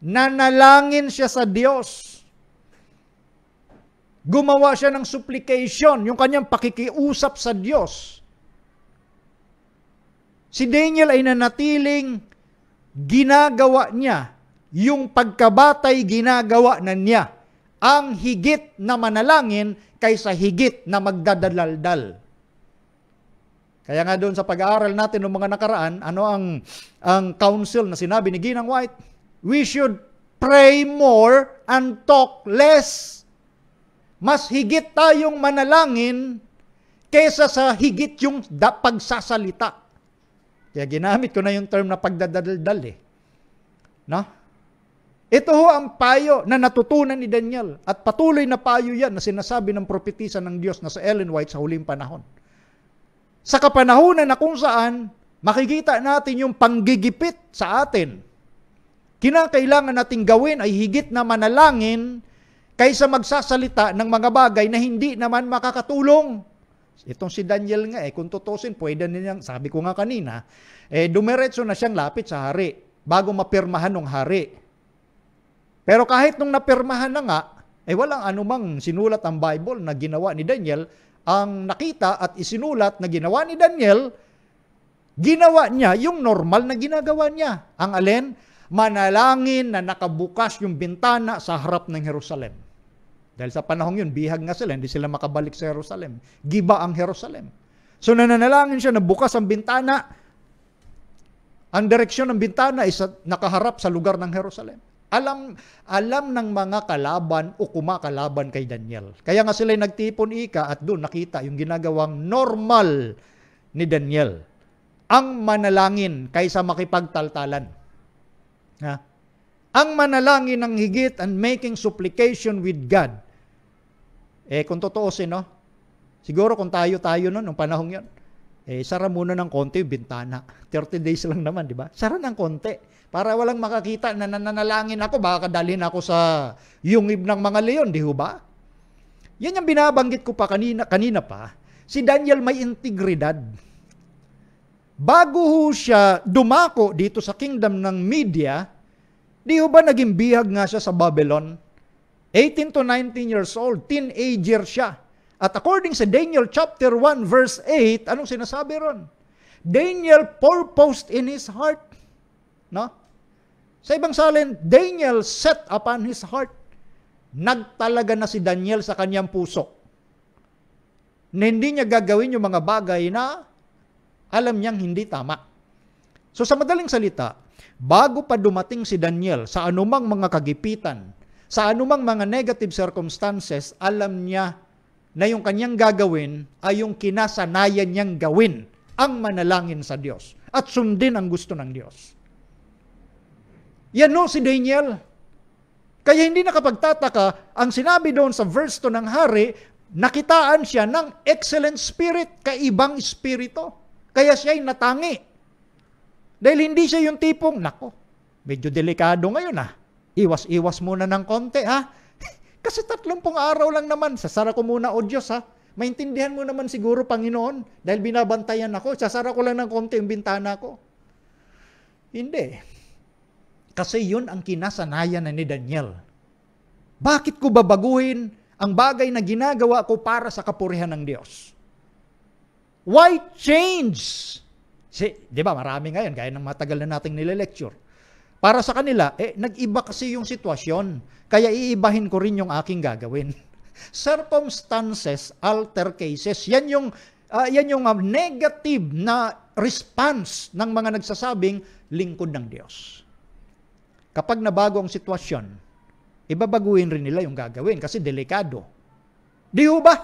Nanalangin siya sa Diyos. Gumawa siya ng supplication, yung kanyang pakikiusap sa Diyos. Si Daniel ay nanatiling ginagawa niya yung pagkabatay ginagawa na niya ang higit na manalangin kaysa higit na magdadaldal. Kaya nga doon sa pag-aaral natin ng mga nakaraan, ano ang ang counsel na sinabi ni Ginang White? We should pray more and talk less. Mas higit tayong manalangin kaysa sa higit yung da- pagsasalita. Kaya ginamit ko na yung term na pagdadaldal eh. No? Ito ho ang payo na natutunan ni Daniel at patuloy na payo yan na sinasabi ng propetisa ng Diyos na sa Ellen White sa huling panahon. Sa kapanahunan na kung saan makikita natin yung panggigipit sa atin, kinakailangan nating gawin ay higit na manalangin kaysa magsasalita ng mga bagay na hindi naman makakatulong. Itong si Daniel nga eh, kung tutusin, pwede niyang, sabi ko nga kanina, eh, dumiretso na siyang lapit sa hari bago mapirmahan ng hari pero kahit nung napirmahan na nga, ay eh walang anumang sinulat ang Bible na ginawa ni Daniel. Ang nakita at isinulat na ginawa ni Daniel, ginawa niya yung normal na ginagawa niya. Ang alin? Manalangin na nakabukas yung bintana sa harap ng Jerusalem. Dahil sa panahong yun, bihag nga sila, hindi sila makabalik sa Jerusalem. Giba ang Jerusalem. So nananalangin siya na bukas ang bintana. Ang direksyon ng bintana is nakaharap sa lugar ng Jerusalem. Alam, alam ng mga kalaban o kumakalaban kay Daniel. Kaya nga sila nagtipon ika at doon nakita yung ginagawang normal ni Daniel. Ang manalangin kaysa makipagtaltalan. Ha? Ang manalangin ng higit and making supplication with God. Eh kung totoo si no? Siguro kung tayo-tayo noon, nung panahong yon, eh sara muna ng konti yung bintana. 30 days lang naman, di ba? Sara ng konti para walang makakita na nananalangin ako, baka dalhin ako sa yungib ng mga leon, di ho ba? Yan yung binabanggit ko pa kanina, kanina pa. Si Daniel may integridad. Bago ho siya dumako dito sa kingdom ng media, di ho ba naging bihag nga siya sa Babylon? 18 to 19 years old, teenager siya. At according sa Daniel chapter 1 verse 8, anong sinasabi ron? Daniel purposed in his heart, no? Sa ibang salin, Daniel set upon his heart. Nagtalaga na si Daniel sa kanyang puso. Na hindi niya gagawin yung mga bagay na alam niyang hindi tama. So sa madaling salita, bago pa dumating si Daniel sa anumang mga kagipitan, sa anumang mga negative circumstances, alam niya na yung kanyang gagawin ay yung kinasanayan niyang gawin ang manalangin sa Diyos at sundin ang gusto ng Diyos. Yan no si Daniel. Kaya hindi nakapagtataka, ang sinabi doon sa verse 2 ng hari, nakitaan siya ng excellent spirit, kaibang espirito. Kaya siya'y natangi. Dahil hindi siya yung tipong, nako, medyo delikado ngayon ah. Iwas-iwas muna ng konti ha. Kasi tatlongpong araw lang naman, sasara ko muna o Diyos ha. Ah. Maintindihan mo naman siguro, Panginoon, dahil binabantayan ako, sasara ko lang ng konti yung bintana ko. Hindi. Kasi yun ang kinasanayan na ni Daniel. Bakit ko babaguhin ang bagay na ginagawa ko para sa kapurihan ng Diyos? Why change? Si, di ba, marami ngayon, gaya ng matagal na nating nile Para sa kanila, eh, nag-iba kasi yung sitwasyon. Kaya iibahin ko rin yung aking gagawin. Circumstances alter cases. Yan yung, uh, yan yung ah, negative na response ng mga nagsasabing lingkod ng Diyos. Kapag nabago ang sitwasyon, ibabaguhin rin nila yung gagawin kasi delikado. Di ho ba?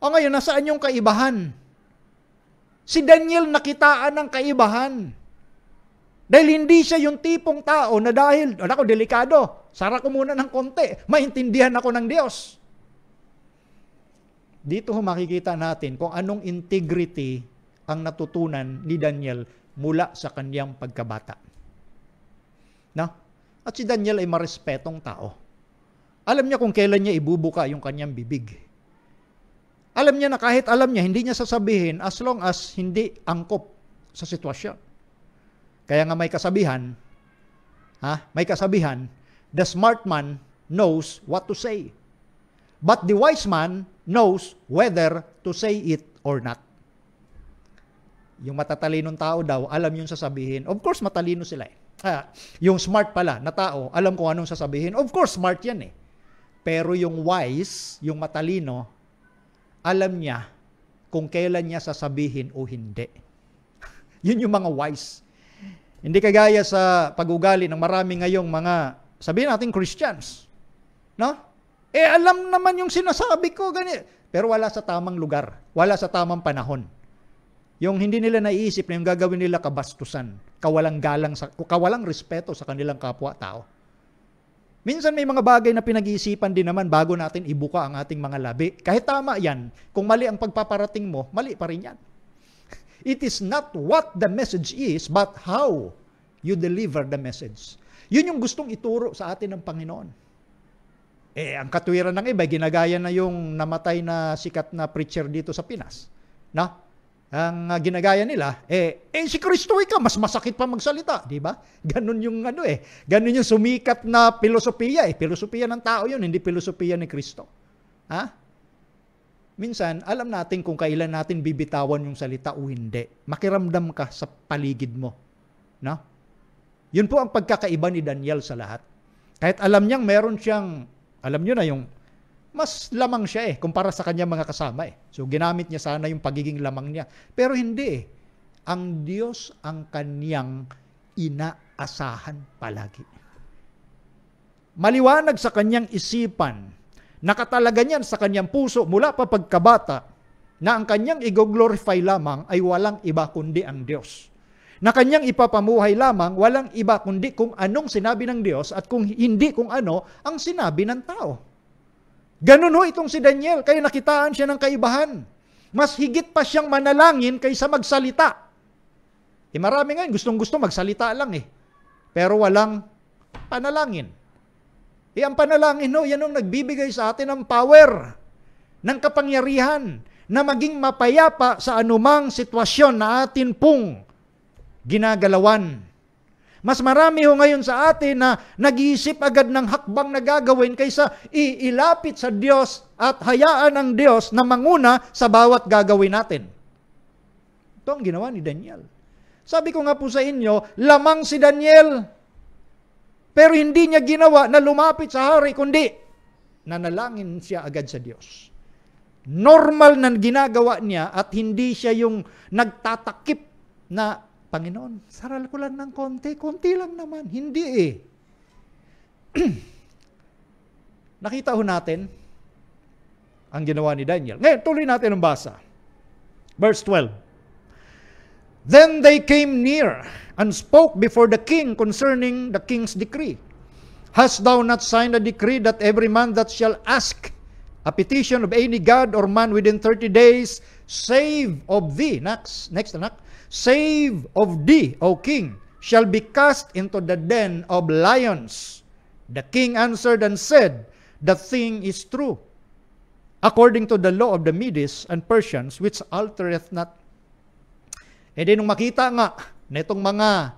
O ngayon, nasaan yung kaibahan? Si Daniel nakitaan ng kaibahan. Dahil hindi siya yung tipong tao na dahil, oh, ako, delikado, sara ko muna ng konti, maintindihan ako ng Diyos. Dito ho makikita natin kung anong integrity ang natutunan ni Daniel mula sa kanyang pagkabata. No? At si Daniel ay marespetong tao. Alam niya kung kailan niya ibubuka yung kanyang bibig. Alam niya na kahit alam niya, hindi niya sasabihin as long as hindi angkop sa sitwasyon. Kaya nga may kasabihan, ha? may kasabihan, the smart man knows what to say. But the wise man knows whether to say it or not. Yung matatalinong tao daw, alam yung sasabihin. Of course, matalino sila eh ha, yung smart pala na tao, alam ko anong sasabihin. Of course, smart yan eh. Pero yung wise, yung matalino, alam niya kung kailan niya sasabihin o hindi. Yun yung mga wise. Hindi kagaya sa pag-ugali ng marami ngayong mga, sabihin natin Christians. No? Eh alam naman yung sinasabi ko Gani. Pero wala sa tamang lugar, wala sa tamang panahon. Yung hindi nila naiisip na yung gagawin nila kabastusan kawalang galang sa kawalang respeto sa kanilang kapwa-tao. Minsan may mga bagay na pinag-iisipan din naman bago natin ibuka ang ating mga labi. Kahit tama 'yan, kung mali ang pagpaparating mo, mali pa rin 'yan. It is not what the message is, but how you deliver the message. Yun yung gustong ituro sa atin ng Panginoon. Eh, ang katuwiran ng iba, ginagaya na yung namatay na sikat na preacher dito sa Pinas. Na, ang uh, ginagaya nila, eh, eh si Kristo ka, mas masakit pa magsalita, di ba? Ganun yung ano eh, ganun yung sumikat na filosofiya eh. Filosofiya ng tao yun, hindi filosofiya ni Kristo. Ha? Minsan, alam natin kung kailan natin bibitawan yung salita o hindi. Makiramdam ka sa paligid mo. No? Yun po ang pagkakaiba ni Daniel sa lahat. Kahit alam niyang meron siyang, alam niyo na yung mas lamang siya eh kumpara sa kanya mga kasama eh. So ginamit niya sana yung pagiging lamang niya. Pero hindi eh. Ang Diyos ang kaniyang inaasahan palagi. Maliwanag sa kanyang isipan, nakatalaga niyan sa kanyang puso mula pa pagkabata na ang kanyang igoglorify lamang ay walang iba kundi ang Diyos. Na kanyang ipapamuhay lamang walang iba kundi kung anong sinabi ng Diyos at kung hindi kung ano ang sinabi ng tao. Ganun ho itong si Daniel, kaya nakitaan siya ng kaibahan. Mas higit pa siyang manalangin kaysa magsalita. E marami ngayon, gustong-gusto magsalita lang eh. Pero walang panalangin. E ang panalangin ho, yan ang nagbibigay sa atin ng power, ng kapangyarihan, na maging mapayapa sa anumang sitwasyon na atin pong ginagalawan mas marami ho ngayon sa atin na nag-iisip agad ng hakbang na gagawin kaysa iilapit sa Diyos at hayaan ang Diyos na manguna sa bawat gagawin natin. Ito ang ginawa ni Daniel. Sabi ko nga po sa inyo, lamang si Daniel. Pero hindi niya ginawa na lumapit sa hari, kundi nanalangin siya agad sa Diyos. Normal na ginagawa niya at hindi siya yung nagtatakip na Panginoon, saral ko lang ng konti, konti lang naman. Hindi eh. Nakita ho natin ang ginawa ni Daniel. Ngayon, tuloy natin ang basa. Verse 12. Then they came near and spoke before the king concerning the king's decree. Hast thou not signed a decree that every man that shall ask a petition of any god or man within 30 days, save of thee, next, next anak, Save of thee, O king, shall be cast into the den of lions. The king answered and said, The thing is true, according to the law of the Medes and Persians, which altereth not. E di nung makita nga, netong mga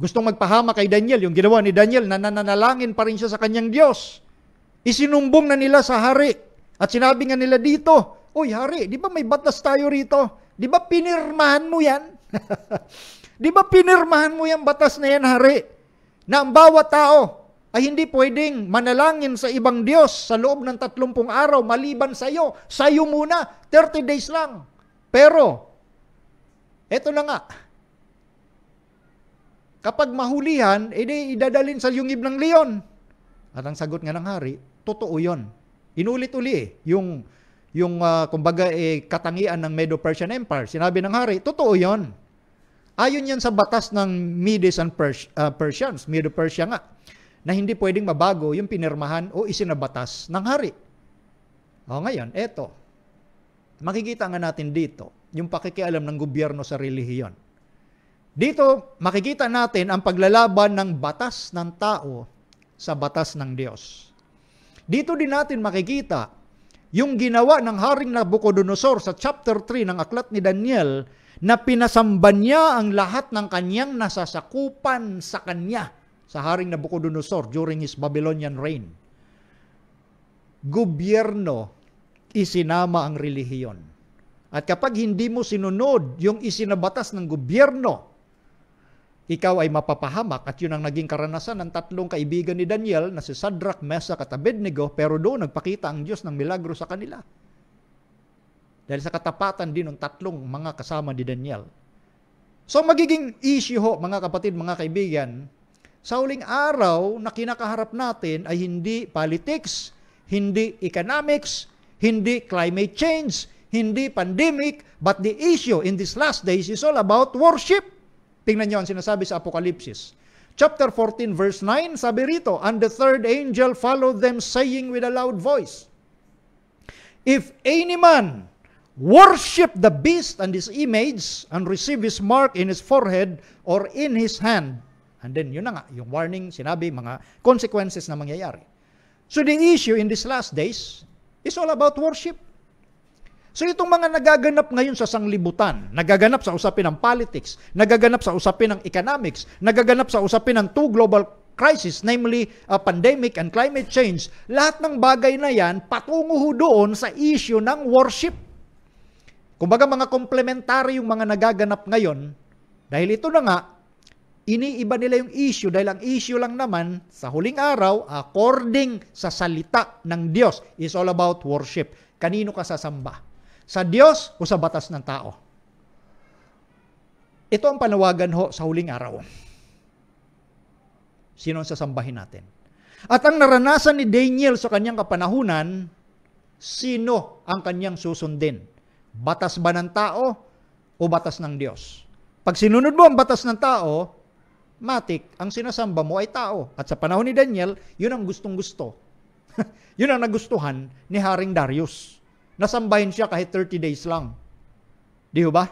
gustong magpahama kay Daniel, yung ginawa ni Daniel, nananalangin pa rin siya sa kanyang Diyos. Isinumbong na nila sa hari. At sinabi nga nila dito, Uy, hari, di ba may batas tayo rito? Di ba pinirmahan mo yan? Di ba pinirmahan mo yung batas na yan, hari? Na ang bawat tao ay hindi pwedeng manalangin sa ibang Diyos sa loob ng 30 araw maliban sa iyo. Sa iyo muna, 30 days lang. Pero, eto na nga. Kapag mahulihan, edi idadalin sa yungib ng leon. At ang sagot nga ng hari, totoo yon. Inulit-uli eh, yung yung uh, kumbaga eh, katangian ng Medo-Persian Empire. Sinabi ng hari, totoo 'yon. Ayon 'yan sa batas ng Medes and Pers- uh, Persians, Medo-Persia nga, na hindi pwedeng mabago yung pinirmahan o isinabatas ng hari. O ngayon, eto. Makikita nga natin dito yung pakikialam ng gobyerno sa relihiyon. Dito, makikita natin ang paglalaban ng batas ng tao sa batas ng Diyos. Dito din natin makikita yung ginawa ng Haring Nabucodonosor sa chapter 3 ng aklat ni Daniel na pinasamba niya ang lahat ng kanyang nasasakupan sa kanya sa Haring Nabucodonosor during his Babylonian reign. Gobyerno, isinama ang relihiyon. At kapag hindi mo sinunod yung isinabatas ng gobyerno, ikaw ay mapapahamak at yun ang naging karanasan ng tatlong kaibigan ni Daniel na si Sadrach, Mesach at Abednego pero doon nagpakita ang Diyos ng milagro sa kanila. Dahil sa katapatan din ng tatlong mga kasama ni Daniel. So magiging issue ho mga kapatid, mga kaibigan, sa uling araw na kinakaharap natin ay hindi politics, hindi economics, hindi climate change, hindi pandemic, but the issue in these last days is all about worship. Tingnan niyo ang sinasabi sa Apokalipsis. Chapter 14 verse 9, sabi rito, And the third angel followed them saying with a loud voice, If any man worship the beast and his image and receive his mark in his forehead or in his hand, And then, yun na nga, yung warning, sinabi, mga consequences na mangyayari. So the issue in these last days is all about worship. So itong mga nagaganap ngayon sa sanglibutan, nagaganap sa usapin ng politics, nagaganap sa usapin ng economics, nagaganap sa usapin ng two global crisis, namely uh, pandemic and climate change, lahat ng bagay na yan patungo doon sa issue ng worship. Kumbaga mga komplementary yung mga nagaganap ngayon, dahil ito na nga, iniiba nila yung issue dahil ang issue lang naman sa huling araw, according sa salita ng Diyos, is all about worship. Kanino ka sasamba? Sa Diyos o sa batas ng tao? Ito ang panawagan ho sa huling araw. Sino ang sasambahin natin? At ang naranasan ni Daniel sa kanyang kapanahunan, sino ang kanyang susundin? Batas ba ng tao o batas ng Diyos? Pag sinunod mo ang batas ng tao, matik, ang sinasamba mo ay tao. At sa panahon ni Daniel, yun ang gustong-gusto. yun ang nagustuhan ni Haring Darius nasambahin siya kahit 30 days lang. Di ba?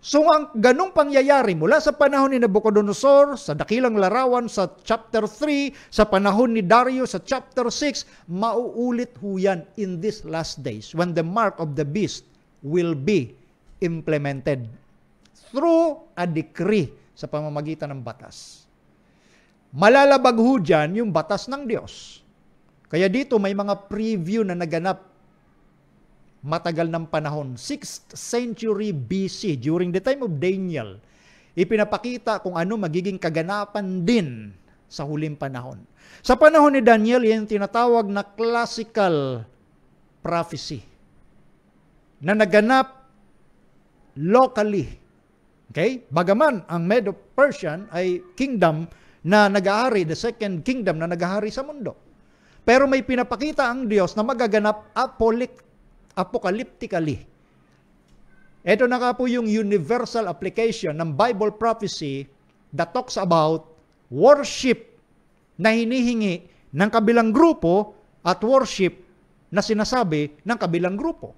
So ang ganong pangyayari mula sa panahon ni Nabucodonosor, sa dakilang larawan sa chapter 3, sa panahon ni Dario sa chapter 6, mauulit huyan in these last days when the mark of the beast will be implemented through a decree sa pamamagitan ng batas. Malalabag ho dyan yung batas ng Diyos. Kaya dito may mga preview na naganap matagal ng panahon, 6th century BC, during the time of Daniel, ipinapakita kung ano magiging kaganapan din sa huling panahon. Sa panahon ni Daniel, yan tinatawag na classical prophecy na naganap locally. Okay? Bagaman ang Medo-Persian ay kingdom na nag-aari, the second kingdom na nag sa mundo. Pero may pinapakita ang Diyos na magaganap apolect apocalyptically. Ito na nga po yung universal application ng Bible prophecy that talks about worship na hinihingi ng kabilang grupo at worship na sinasabi ng kabilang grupo.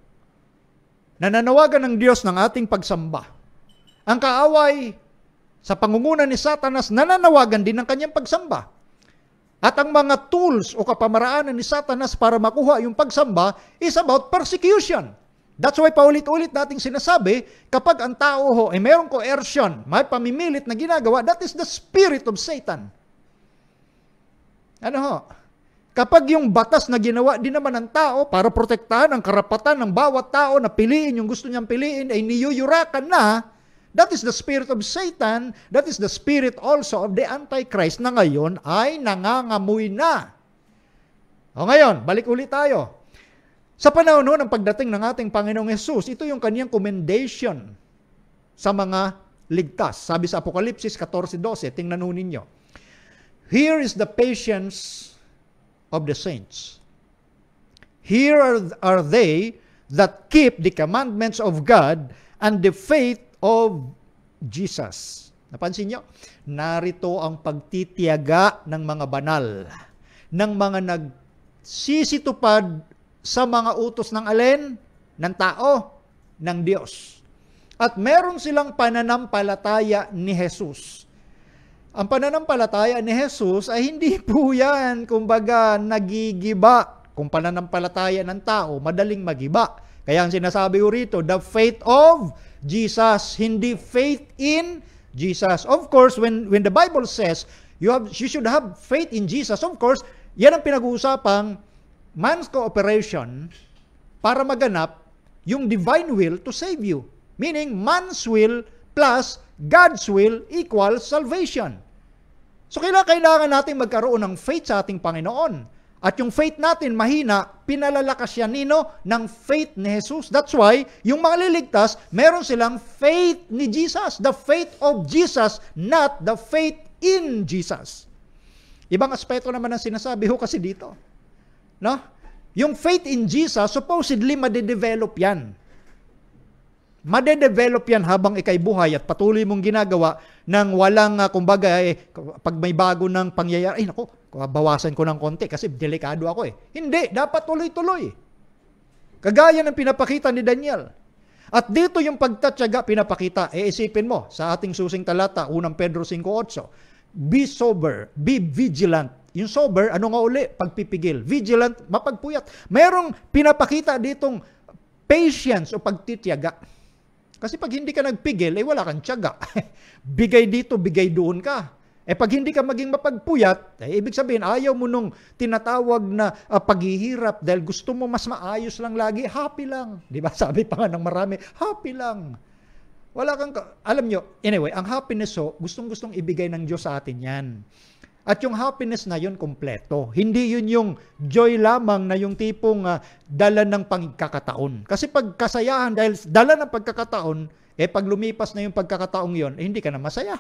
Nananawagan ng Diyos ng ating pagsamba. Ang kaaway sa pangunguna ni Satanas nananawagan din ng kanyang pagsamba. At ang mga tools o kapamaraanan ni Satanas para makuha yung pagsamba is about persecution. That's why paulit-ulit nating sinasabi, kapag ang tao ho ay mayroong coercion, may pamimilit na ginagawa, that is the spirit of Satan. Ano ho? Kapag yung batas na ginawa din naman ng tao para protektahan ang karapatan ng bawat tao na piliin yung gusto niyang piliin ay niyuyurakan na, That is the spirit of Satan. That is the spirit also of the Antichrist na ngayon ay nangangamoy na. O ngayon, balik ulit tayo. Sa panahon noon ng pagdating ng ating Panginoong Yesus, ito yung kaniyang commendation sa mga ligtas. Sabi sa Apokalipsis 14.12, tingnan nun ninyo. Here is the patience of the saints. Here are, are they that keep the commandments of God and the faith of Jesus. Napansin niyo? Narito ang pagtitiyaga ng mga banal, ng mga nagsisitupad sa mga utos ng alin? Ng tao, ng Diyos. At meron silang pananampalataya ni Jesus. Ang pananampalataya ni Jesus ay hindi po yan, kumbaga, nagigiba. Kung pananampalataya ng tao, madaling magiba. Kaya ang sinasabi ko rito, the faith of Jesus, hindi faith in Jesus. Of course, when when the Bible says you have you should have faith in Jesus, of course, yan ang pinag-uusapang man's cooperation para maganap yung divine will to save you. Meaning, man's will plus God's will equals salvation. So kailangan, kailangan natin magkaroon ng faith sa ating Panginoon. At yung faith natin mahina, pinalalakas yan nino ng faith ni Jesus. That's why yung mga liligtas, meron silang faith ni Jesus, the faith of Jesus, not the faith in Jesus. Ibang aspeto naman ang sinasabi ho kasi dito. No? Yung faith in Jesus, supposedly madedevelop yan. Madedevelop yan habang ikay buhay at patuloy mong ginagawa ng walang, uh, kumbaga, eh, pag may bago ng pangyayari, ay nako, bawasan ko ng konti kasi delikado ako eh. Hindi, dapat tuloy-tuloy. Kagaya ng pinapakita ni Daniel. At dito yung pagtatyaga pinapakita. E isipin mo, sa ating susing talata, 1 Pedro 5.8, Be sober, be vigilant. Yung sober, ano nga uli? Pagpipigil. Vigilant, mapagpuyat. Merong pinapakita ditong patience o pagtityaga. Kasi pag hindi ka nagpigil, eh wala kang tiyaga. bigay dito, bigay doon ka eh pag hindi ka maging mapagpuyat, eh, ibig sabihin ayaw mo nung tinatawag na uh, paghihirap dahil gusto mo mas maayos lang lagi, happy lang. 'Di ba? Sabi pa nga ng marami, happy lang. Wala kang alam nyo, anyway, ang happiness ho, oh, gustong-gustong ibigay ng Diyos sa atin 'yan. At yung happiness na yun, kompleto. Hindi yun yung joy lamang na yung tipong uh, dala ng pagkakataon. Kasi pagkasayahan, dahil dala ng pagkakataon, eh pag lumipas na yung pagkakataong yun, eh, hindi ka na masaya.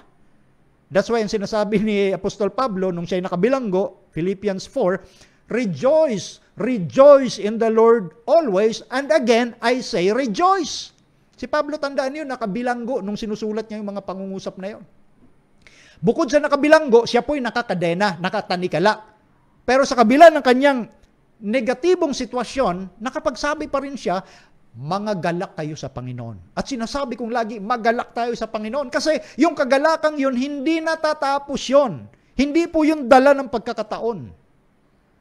That's why ang sinasabi ni Apostol Pablo nung siya'y nakabilanggo, Philippians 4, Rejoice, rejoice in the Lord always, and again, I say rejoice. Si Pablo tandaan niyo, nakabilanggo nung sinusulat niya yung mga pangungusap na yon. Bukod sa nakabilanggo, siya po'y nakakadena, nakatanikala. Pero sa kabila ng kanyang negatibong sitwasyon, nakapagsabi pa rin siya, mga galak kayo sa Panginoon. At sinasabi kong lagi, magalak tayo sa Panginoon. Kasi yung kagalakang yun, hindi natatapos yun. Hindi po yung dala ng pagkakataon.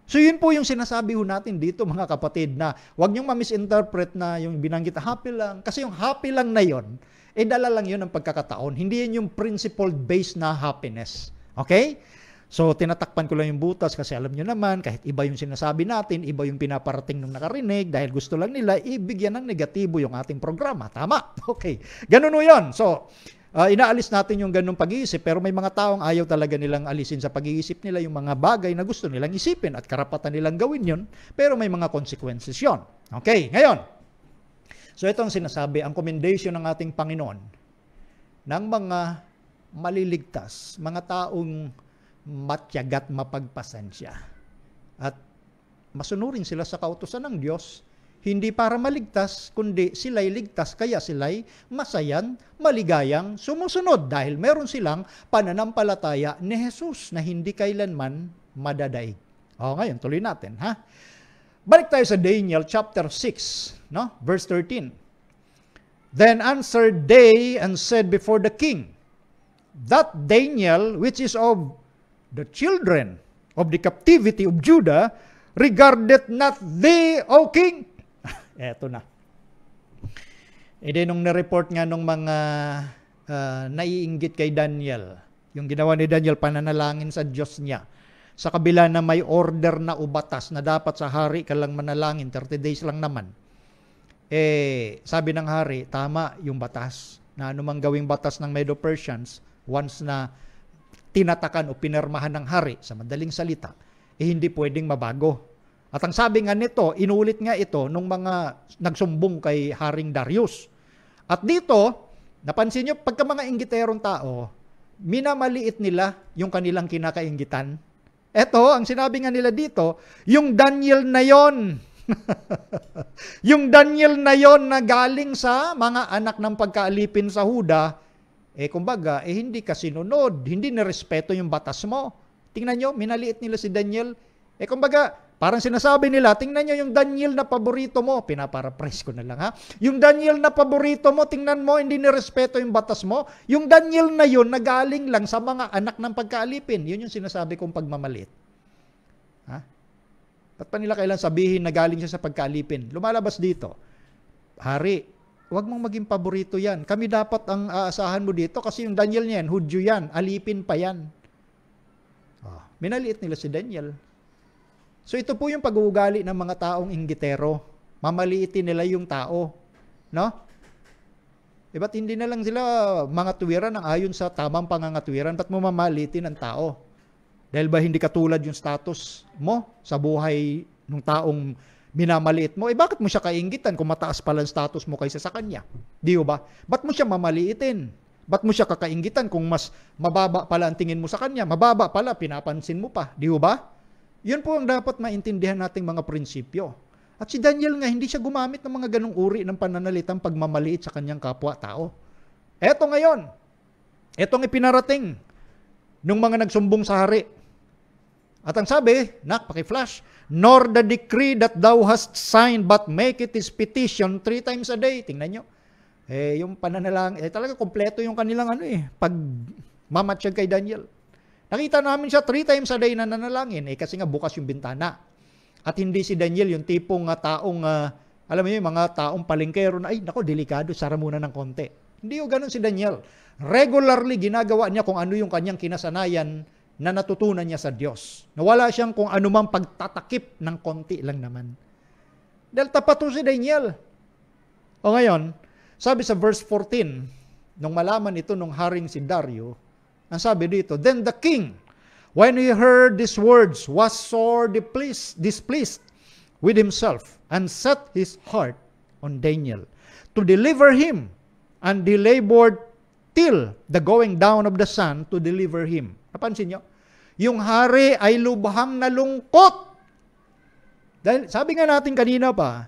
So yun po yung sinasabi ho natin dito mga kapatid na huwag niyong ma-misinterpret na yung binanggit happy lang. Kasi yung happy lang na yun, eh dala lang yun ng pagkakataon. Hindi yun yung principle-based na happiness. Okay? So tinatakpan ko lang yung butas kasi alam nyo naman, kahit iba yung sinasabi natin, iba yung pinaparating nung nakarinig dahil gusto lang nila, ibigyan ng negatibo yung ating programa. Tama? Okay. Ganun yun. So, uh, inaalis natin yung ganung pag-iisip pero may mga taong ayaw talaga nilang alisin sa pag-iisip nila yung mga bagay na gusto nilang isipin at karapatan nilang gawin yun pero may mga consequences yon. Okay, ngayon. So ito ang sinasabi, ang commendation ng ating Panginoon ng mga maliligtas, mga taong matyagat mapagpasensya. At masunurin sila sa kautusan ng Diyos, hindi para maligtas, kundi sila'y ligtas, kaya sila'y masayan, maligayang, sumusunod dahil meron silang pananampalataya ni Jesus na hindi kailanman madadaig. O ngayon, tuloy natin ha. Balik tayo sa Daniel chapter 6, no? verse 13. Then answered they and said before the king, That Daniel, which is of the children of the captivity of Judah regarded not thee, O king. Eto na. E di nung na-report nga nung mga uh, naiinggit kay Daniel, yung ginawa ni Daniel, pananalangin sa Diyos niya. Sa kabila na may order na ubatas na dapat sa hari ka lang manalangin, 30 days lang naman. Eh, sabi ng hari, tama yung batas. Na anumang gawing batas ng Medo-Persians, once na tinatakan o pinermahan ng hari, sa madaling salita, eh hindi pwedeng mabago. At ang sabi nga nito, inulit nga ito nung mga nagsumbong kay Haring Darius. At dito, napansin nyo, pagka mga inggiterong tao, minamaliit nila yung kanilang kinakaingitan. Eto, ang sinabi nga nila dito, yung Daniel na yon. yung Daniel na yon na galing sa mga anak ng pagkaalipin sa Huda, eh kumbaga, eh hindi ka sinunod, hindi nirespeto yung batas mo. Tingnan nyo, minaliit nila si Daniel. Eh kumbaga, parang sinasabi nila, tingnan nyo yung Daniel na paborito mo. Pinaparapres ko na lang ha. Yung Daniel na paborito mo, tingnan mo, hindi nirespeto yung batas mo. Yung Daniel na yun, nagaling lang sa mga anak ng pagkaalipin. Yun yung sinasabi kong pagmamalit. Ha? Ba't pa nila kailan sabihin na galing siya sa pagkaalipin? Lumalabas dito. Hari, Huwag mong maging paborito yan. Kami dapat ang aasahan mo dito kasi yung Daniel niyan, Hudyo yan, alipin pa yan. Oh, minaliit nila si Daniel. So ito po yung pag-uugali ng mga taong inggitero. Mamaliitin nila yung tao. No? E ba't hindi na lang sila mga tuwiran ang ayon sa tamang pangangatwiran? Ba't mo mamaliitin ang tao? Dahil ba hindi katulad yung status mo sa buhay ng taong minamaliit mo, eh bakit mo siya kaingitan kung mataas pala ang status mo kaysa sa kanya? Di ba? Ba't mo siya mamaliitin? Ba't mo siya kakaingitan kung mas mababa pala ang tingin mo sa kanya? Mababa pala, pinapansin mo pa. Di ba? Yun po ang dapat maintindihan nating mga prinsipyo. At si Daniel nga, hindi siya gumamit ng mga ganong uri ng pananalitang pagmamaliit sa kanyang kapwa-tao. Eto ngayon, etong ipinarating ng mga nagsumbong sa hari at ang sabi, nak, paki-flash, nor the decree that thou hast signed but make it his petition three times a day. Tingnan nyo. Eh, yung pananalang, eh talaga kompleto yung kanilang ano eh, pag mamatsyag kay Daniel. Nakita namin siya three times a day na nanalangin, eh kasi nga bukas yung bintana. At hindi si Daniel yung tipong uh, taong, uh, alam mo yung mga taong palengkero na, ay, nako, delikado, sara muna ng konti. Hindi yung ganun si Daniel. Regularly ginagawa niya kung ano yung kanyang kinasanayan na natutunan niya sa Diyos. Nawala siyang kung anumang pagtatakip ng konti lang naman. Dahil tapato si Daniel. O ngayon, sabi sa verse 14, nung malaman ito nung haring si Dario, ang sabi dito, Then the king, when he heard these words, was sore displeased, displeased with himself and set his heart on Daniel to deliver him and he labored till the going down of the sun to deliver him. Napansin niyo? yung hari ay lubhang nalungkot. Dahil sabi nga natin kanina pa,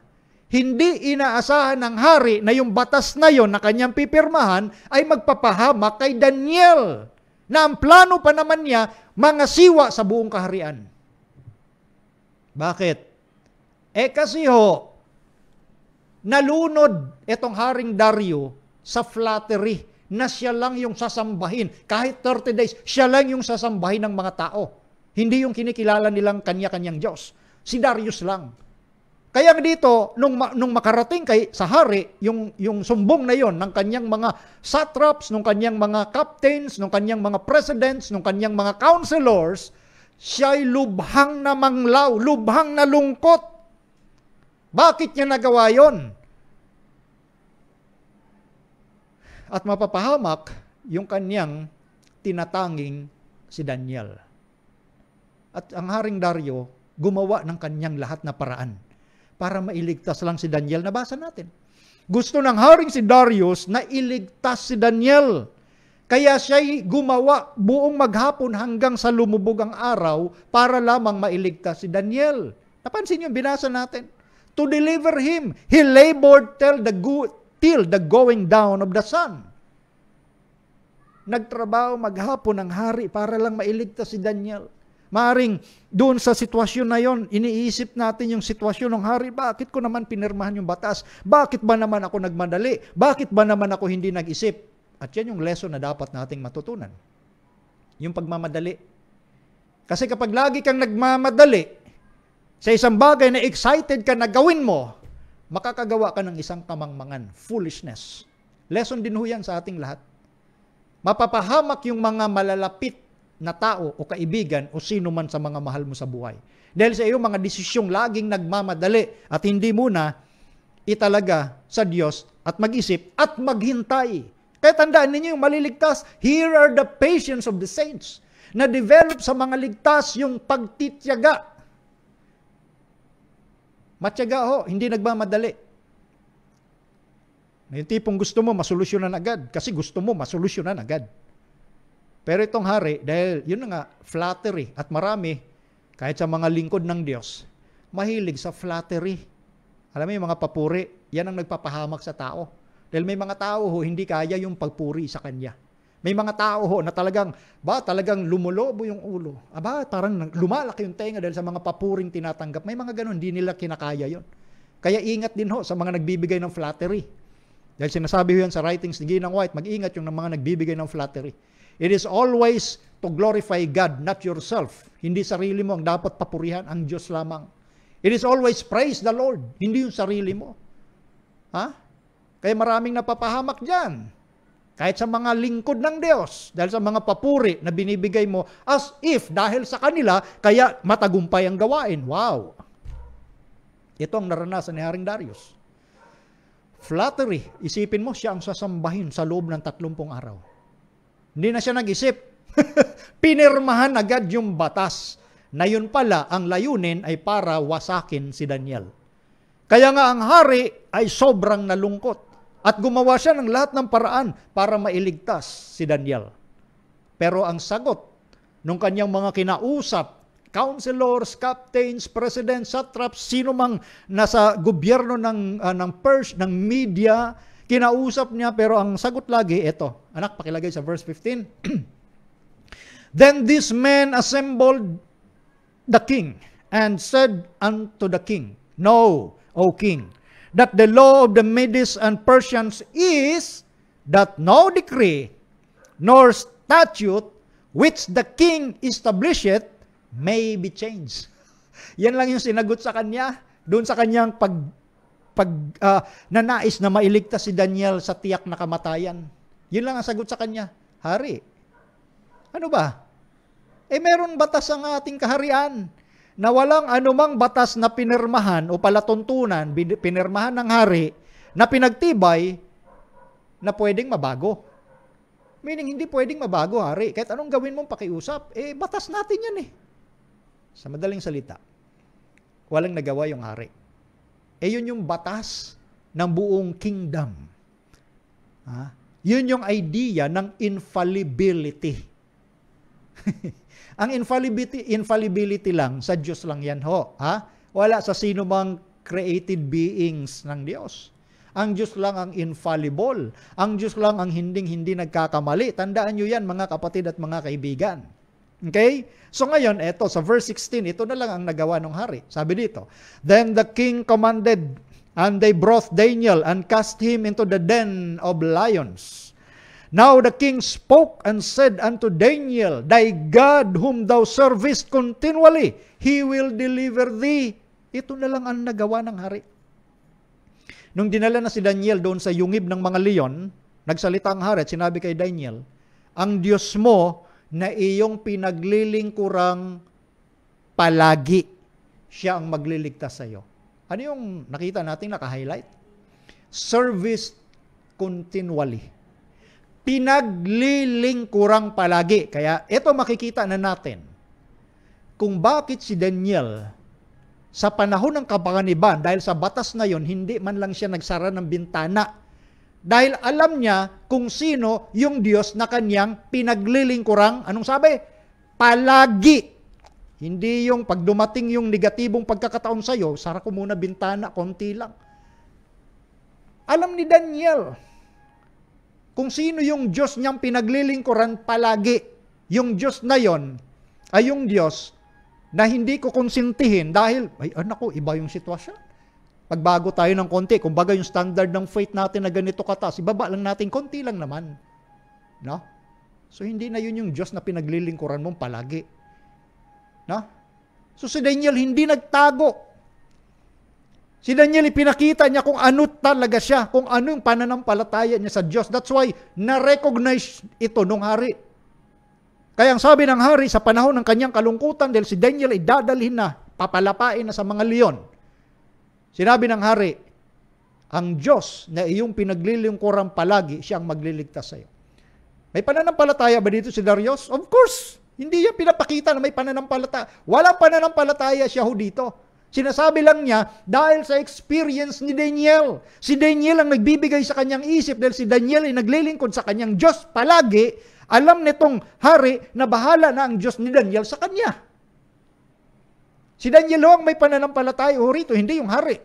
hindi inaasahan ng hari na yung batas na yon na kanyang pipirmahan ay magpapahamak kay Daniel na ang plano pa naman niya mga siwa sa buong kaharian. Bakit? Eh kasi ho, nalunod itong haring Dario sa flattery na siya lang yung sasambahin. Kahit 30 days, siya lang yung sasambahin ng mga tao. Hindi yung kinikilala nilang kanya-kanyang Diyos. Si Darius lang. Kaya dito, nung, nung makarating kay sa hari, yung, yung sumbong na yon ng kanyang mga satraps, ng kanyang mga captains, ng kanyang mga presidents, ng kanyang mga counselors, siya'y lubhang na manglaw, lubhang na lungkot. Bakit niya nagawa yon? at mapapahamak yung kanyang tinatanging si Daniel. At ang Haring Dario gumawa ng kanyang lahat na paraan para mailigtas lang si Daniel. Nabasa natin. Gusto ng Haring si Darius na iligtas si Daniel. Kaya siya'y gumawa buong maghapon hanggang sa lumubog ang araw para lamang mailigtas si Daniel. Napansin niyo, binasa natin. To deliver him, he labored till the good till the going down of the sun. Nagtrabaho maghapon ng hari para lang mailigtas si Daniel. Maring doon sa sitwasyon na yon, iniisip natin yung sitwasyon ng hari, bakit ko naman pinirmahan yung batas? Bakit ba naman ako nagmadali? Bakit ba naman ako hindi nag-isip? At yan yung lesson na dapat nating matutunan. Yung pagmamadali. Kasi kapag lagi kang nagmamadali, sa isang bagay na excited ka na gawin mo, makakagawa ka ng isang kamangmangan, foolishness. Lesson din ho yan sa ating lahat. Mapapahamak yung mga malalapit na tao o kaibigan o sino man sa mga mahal mo sa buhay. Dahil sa iyong mga desisyong laging nagmamadali at hindi muna italaga sa Diyos at mag-isip at maghintay. Kaya tandaan ninyo yung maliligtas, here are the patience of the saints na develop sa mga ligtas yung pagtityaga Matyaga ho, hindi nagmamadali. Yung tipong gusto mo, masolusyonan agad. Kasi gusto mo, masolusyonan agad. Pero itong hari, dahil yun nga, flattery. At marami, kahit sa mga lingkod ng Diyos, mahilig sa flattery. Alam mo yung mga papuri, yan ang nagpapahamak sa tao. Dahil may mga tao ho, hindi kaya yung pagpuri sa Kanya. May mga tao ho na talagang, ba, talagang lumulobo yung ulo. Aba, parang lumalaki yung tenga dahil sa mga papuring tinatanggap. May mga ganun, hindi nila kinakaya yon. Kaya ingat din ho sa mga nagbibigay ng flattery. Dahil sinasabi ho yan sa writings ni Ginang White, mag-ingat yung mga nagbibigay ng flattery. It is always to glorify God, not yourself. Hindi sarili mo ang dapat papurihan, ang Diyos lamang. It is always praise the Lord, hindi yung sarili mo. Ha? Kaya maraming napapahamak dyan. Kahit sa mga lingkod ng Diyos, dahil sa mga papuri na binibigay mo, as if dahil sa kanila, kaya matagumpay ang gawain. Wow! Ito ang naranasan ni Haring Darius. Flattery. Isipin mo, siya ang sasambahin sa loob ng 30 araw. Hindi na siya nag-isip. Pinirmahan agad yung batas na yun pala ang layunin ay para wasakin si Daniel. Kaya nga ang hari ay sobrang nalungkot. At gumawa siya ng lahat ng paraan para mailigtas si Daniel. Pero ang sagot nung kanyang mga kinausap, counselors, captains, presidents, satraps, sino mang nasa gobyerno ng, uh, ng Pers, ng media, kinausap niya pero ang sagot lagi, ito. Anak, pakilagay sa verse 15. Then this man assembled the king and said unto the king, No, O king, that the law of the Medes and Persians is that no decree nor statute which the king establisheth may be changed. Yan lang yung sinagot sa kanya doon sa kanyang pag pag uh, nanais na mailigtas si Daniel sa tiyak na kamatayan. Yun lang ang sagot sa kanya, hari. Ano ba? Eh meron batas ang ating kaharian na walang anumang batas na pinirmahan o palatuntunan, pinirmahan ng hari, na pinagtibay na pwedeng mabago. Meaning, hindi pwedeng mabago, hari. Kahit anong gawin mong pakiusap, eh, batas natin yan eh. Sa madaling salita, walang nagawa yung hari. Eh, yun yung batas ng buong kingdom. Ha? Ah, yun yung idea ng infallibility. Ang infallibility, infallibility lang, sa Diyos lang yan ho. Ha? Wala sa sino mang created beings ng Diyos. Ang Diyos lang ang infallible. Ang Diyos lang ang hinding-hindi nagkakamali. Tandaan nyo yan mga kapatid at mga kaibigan. Okay? So ngayon, eto, sa verse 16, ito na lang ang nagawa ng hari. Sabi dito, Then the king commanded, and they brought Daniel and cast him into the den of lions. Now the king spoke and said unto Daniel, Thy God whom thou servest continually, He will deliver thee. Ito na lang ang nagawa ng hari. Nung dinala na si Daniel doon sa yungib ng mga leon, nagsalita ang hari at sinabi kay Daniel, Ang Diyos mo na iyong pinaglilingkurang palagi, siya ang magliligtas sa iyo. Ano yung nakita natin naka-highlight? Service continually pinaglilingkurang palagi. Kaya ito makikita na natin kung bakit si Daniel sa panahon ng kapanganiban dahil sa batas na yon hindi man lang siya nagsara ng bintana dahil alam niya kung sino yung Diyos na kanyang pinaglilingkurang anong sabi palagi hindi yung pag dumating yung negatibong pagkakataon sa iyo sara ko muna bintana konti lang alam ni Daniel kung sino yung Diyos niyang pinaglilingkuran palagi, yung Diyos na yon ay yung Diyos na hindi ko konsintihin dahil, ay anak ah, iba yung sitwasyon. Pagbago tayo ng konti, kumbaga yung standard ng faith natin na ganito katas, ibaba lang natin, konti lang naman. No? So hindi na yun yung Diyos na pinaglilingkuran mong palagi. No? So si Daniel hindi nagtago Si Daniel, ipinakita niya kung ano talaga siya, kung ano yung pananampalataya niya sa Diyos. That's why, na-recognize ito nung hari. Kaya ang sabi ng hari, sa panahon ng kanyang kalungkutan, dahil si Daniel ay dadalhin na, papalapain na sa mga leon. Sinabi ng hari, ang Diyos na iyong pinaglilingkuran palagi, siya ang magliligtas sa iyo. May pananampalataya ba dito si Darius? Of course! Hindi yan pinapakita na may pananampalataya. Walang pananampalataya siya ho dito. Sinasabi lang niya dahil sa experience ni Daniel. Si Daniel ang nagbibigay sa kanyang isip dahil si Daniel ay naglilingkod sa kanyang Diyos palagi. Alam nitong hari na bahala na ang Diyos ni Daniel sa kanya. Si Daniel ang may pananampalataya ho oh, rito, hindi yung hari.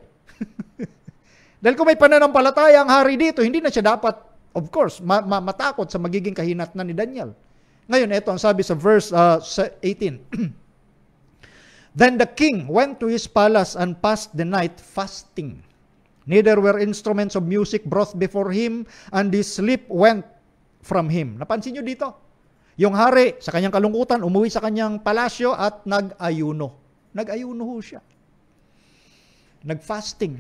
Dahil kung may pananampalataya ang hari dito, hindi na siya dapat, of course, ma- ma- matakot sa magiging kahinat na ni Daniel. Ngayon, ito ang sabi sa verse uh, 18. Then the king went to his palace and passed the night fasting. Neither were instruments of music brought before him, and his sleep went from him. Napansin nyo dito? Yung hari, sa kanyang kalungkutan, umuwi sa kanyang palasyo at nag-ayuno. Nag-ayuno ho siya. Nag-fasting.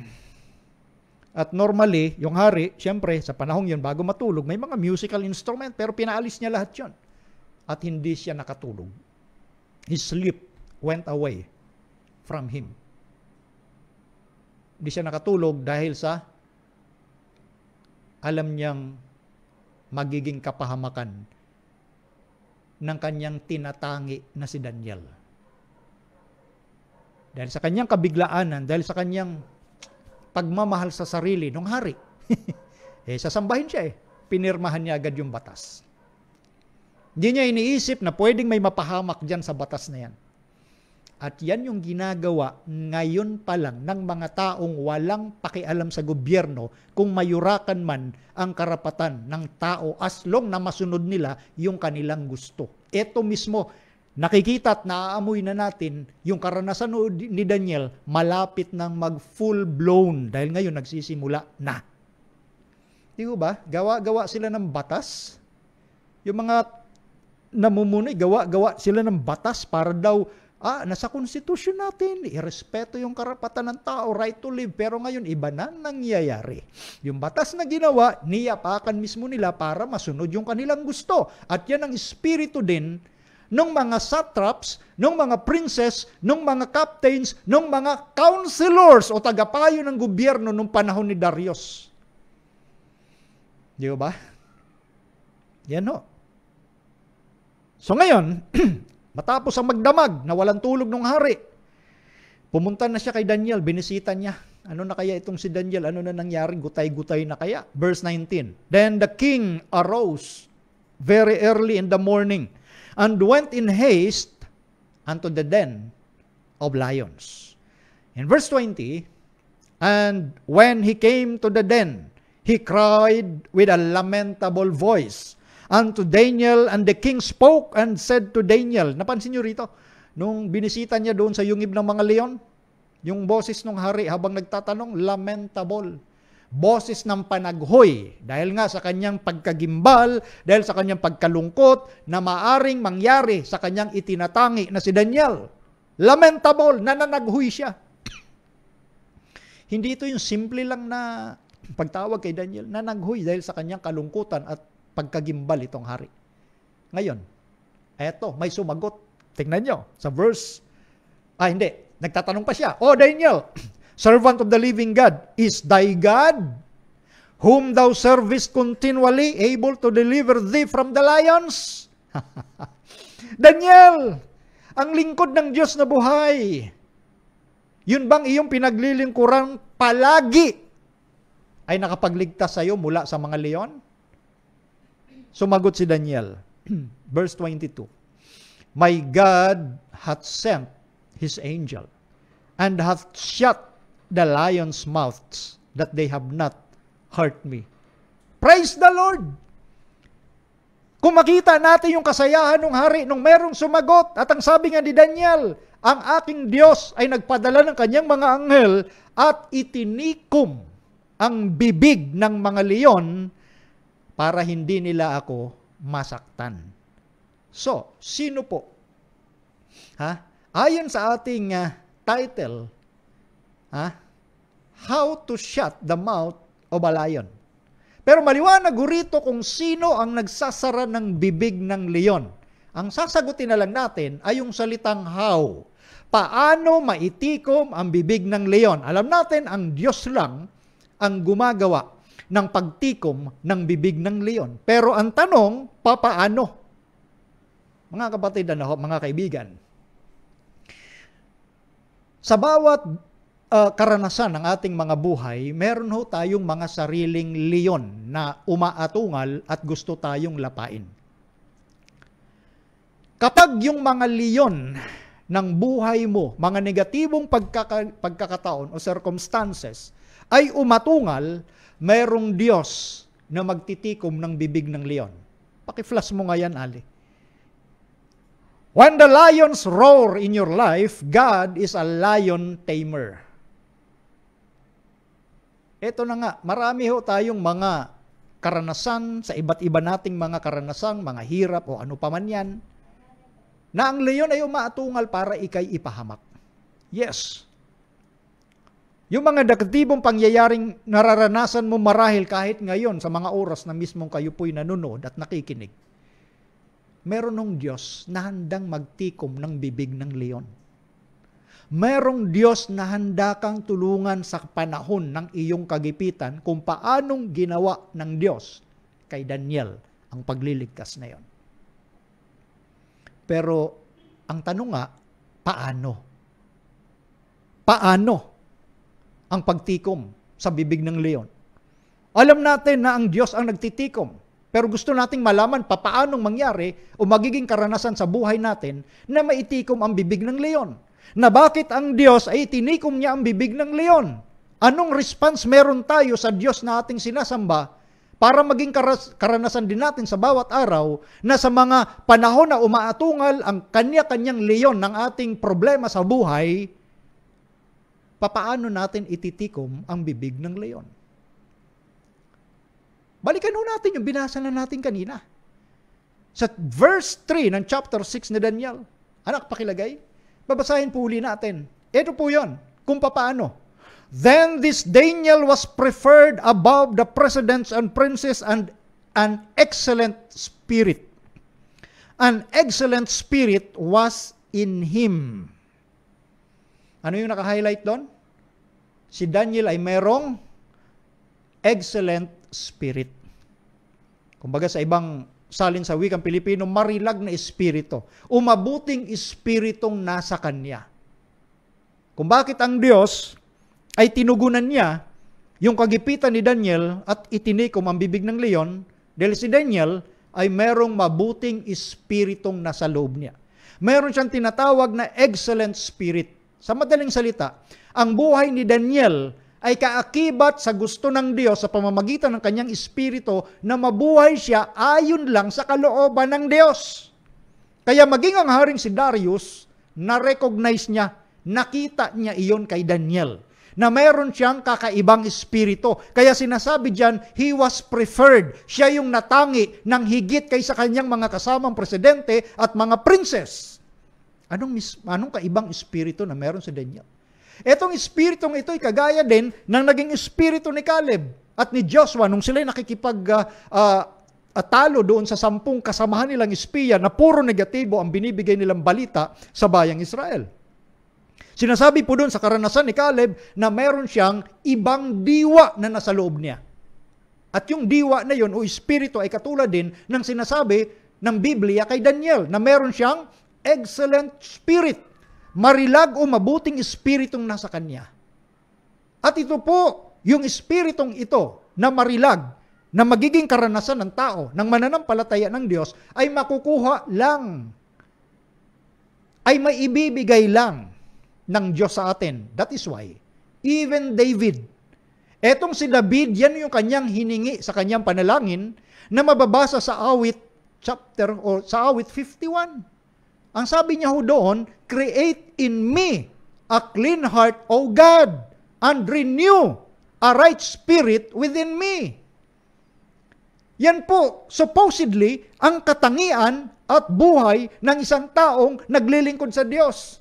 At normally, yung hari, siyempre, sa panahong yun, bago matulog, may mga musical instrument, pero pinaalis niya lahat yun. At hindi siya nakatulog. He sleep went away from him. Hindi siya nakatulog dahil sa alam niyang magiging kapahamakan ng kanyang tinatangi na si Daniel. Dahil sa kanyang kabiglaanan, dahil sa kanyang pagmamahal sa sarili ng hari. eh, sasambahin siya eh. Pinirmahan niya agad yung batas. Hindi niya iniisip na pwedeng may mapahamak dyan sa batas na yan. At yan yung ginagawa ngayon pa lang ng mga taong walang pakialam sa gobyerno kung mayurakan man ang karapatan ng tao as long na masunod nila yung kanilang gusto. Ito mismo, nakikita at naaamoy na natin yung karanasan ni Daniel malapit ng mag full blown dahil ngayon nagsisimula na. Di ba? Gawa-gawa sila ng batas. Yung mga namumuno, gawa-gawa sila ng batas para daw Ah, nasa konstitusyon natin, irespeto yung karapatan ng tao, right to live, pero ngayon iba na nangyayari. Yung batas na ginawa, niyapakan mismo nila para masunod yung kanilang gusto. At yan ang espiritu din ng mga satraps, ng mga princes, ng mga captains, ng mga counselors o tagapayo ng gobyerno nung panahon ni Darius. Di ba? Yan ho. So ngayon, Matapos ang magdamag na walang tulog ng hari, pumunta na siya kay Daniel, binisita niya. Ano na kaya itong si Daniel? Ano na nangyari? Gutay-gutay na kaya? Verse 19, Then the king arose very early in the morning and went in haste unto the den of lions. In verse 20, And when he came to the den, he cried with a lamentable voice, unto Daniel, and the king spoke and said to Daniel. Napansin niyo rito, nung binisita niya doon sa yungib ng mga leon, yung boses ng hari habang nagtatanong, lamentable. Boses ng panaghoy dahil nga sa kanyang pagkagimbal, dahil sa kanyang pagkalungkot na maaring mangyari sa kanyang itinatangi na si Daniel. Lamentable, nananaghoy siya. Hindi ito yung simple lang na pagtawag kay Daniel, nanaghoy dahil sa kanyang kalungkutan at pagkagimbal itong hari. Ngayon, eto, may sumagot. Tingnan nyo, sa verse, ah hindi, nagtatanong pa siya, Oh, Daniel, servant of the living God, is thy God, whom thou servest continually, able to deliver thee from the lions? Daniel, ang lingkod ng Diyos na buhay, yun bang iyong pinaglilingkuran palagi ay nakapagligtas sa iyo mula sa mga leon? Sumagot si Daniel, verse 22, My God hath sent His angel, and hath shut the lions' mouths, that they have not hurt me. Praise the Lord! Kung makita natin yung kasayahan ng hari nung merong sumagot at ang sabi nga ni Daniel, ang aking Diyos ay nagpadala ng kanyang mga anghel at itinikom ang bibig ng mga leon para hindi nila ako masaktan. So, sino po? Ha? Ayon sa ating uh, title, ha? How to shut the mouth of a lion. Pero maliwanag rito kung sino ang nagsasara ng bibig ng leon. Ang sasagutin na lang natin ay yung salitang how. Paano maitikom ang bibig ng leon? Alam natin ang Diyos lang ang gumagawa ng pagtikom ng bibig ng leon. Pero ang tanong, papaano? Mga kapatid, ano, mga kaibigan, sa bawat uh, karanasan ng ating mga buhay, meron ho tayong mga sariling leon na umaatungal at gusto tayong lapain. Kapag yung mga leon ng buhay mo, mga negatibong pagkaka- pagkakataon o circumstances, ay umatungal Mayroong Diyos na magtitikom ng bibig ng leon. Pakiflash mo nga yan, Ali. When the lions roar in your life, God is a lion tamer. Ito na nga, marami ho tayong mga karanasan sa iba't iba nating mga karanasan, mga hirap o ano pa man yan, na ang leon ay umaatungal para ikay ipahamak. Yes, yung mga negatibong pangyayaring nararanasan mo marahil kahit ngayon sa mga oras na mismong kayo po'y nanonood at nakikinig. Meron ng Diyos na handang magtikom ng bibig ng leon. Merong Diyos na handa kang tulungan sa panahon ng iyong kagipitan kung paanong ginawa ng Diyos kay Daniel ang pagliligtas na yon. Pero ang tanong nga, paano? Paano? ang pagtikom sa bibig ng leon. Alam natin na ang Diyos ang nagtitikom. Pero gusto nating malaman papaanong mangyari o magiging karanasan sa buhay natin na maitikom ang bibig ng leon. Na bakit ang Diyos ay itinikom niya ang bibig ng leon? Anong response meron tayo sa Diyos na ating sinasamba para maging karas- karanasan din natin sa bawat araw na sa mga panahon na umaatungal ang kanya-kanyang leon ng ating problema sa buhay, papaano natin ititikom ang bibig ng leon? Balikan ho natin yung binasa na natin kanina. Sa verse 3 ng chapter 6 ni Daniel, anak pakilagay, babasahin po uli natin. Ito po yon, kung papaano. Then this Daniel was preferred above the presidents and princes and an excellent spirit. An excellent spirit was in him. Ano yung naka-highlight doon? Si Daniel ay merong excellent spirit. Kumbaga sa ibang salin sa wikang Pilipino, marilag na espiritu. Umabuting espiritong nasa kanya. Kung bakit ang Diyos ay tinugunan niya yung kagipitan ni Daniel at itinikom ang bibig ng leon dahil si Daniel ay merong mabuting espiritong nasa loob niya. Meron siyang tinatawag na excellent spirit. Sa madaling salita, ang buhay ni Daniel ay kaakibat sa gusto ng Diyos sa pamamagitan ng kanyang espiritu na mabuhay siya ayon lang sa kalooban ng Diyos. Kaya maging ang haring si Darius, na-recognize niya, nakita niya iyon kay Daniel na mayroon siyang kakaibang espiritu. Kaya sinasabi diyan, he was preferred. Siya yung natangi ng higit kaysa kanyang mga kasamang presidente at mga princess. Anong, mis- anong kaibang espiritu na meron si Daniel? Etong espiritong ito ay kagaya din ng naging espiritu ni Caleb at ni Joshua nung sila'y nakikipag uh, uh, atalo doon sa sampung kasamahan nilang espiya na puro negatibo ang binibigay nilang balita sa bayang Israel. Sinasabi po doon sa karanasan ni Caleb na meron siyang ibang diwa na nasa loob niya. At yung diwa na yon o espiritu ay katulad din ng sinasabi ng Biblia kay Daniel na meron siyang excellent spirit, marilag o mabuting espiritong nasa kanya. At ito po, yung espiritong ito na marilag, na magiging karanasan ng tao, ng mananampalataya ng Diyos, ay makukuha lang, ay maibibigay lang ng Diyos sa atin. That is why, even David, etong si David, yan yung kanyang hiningi sa kanyang panalangin na mababasa sa awit chapter o sa awit 51. Ang sabi niya ho doon, create in me a clean heart, O God, and renew a right spirit within me. Yan po, supposedly, ang katangian at buhay ng isang taong naglilingkod sa Diyos.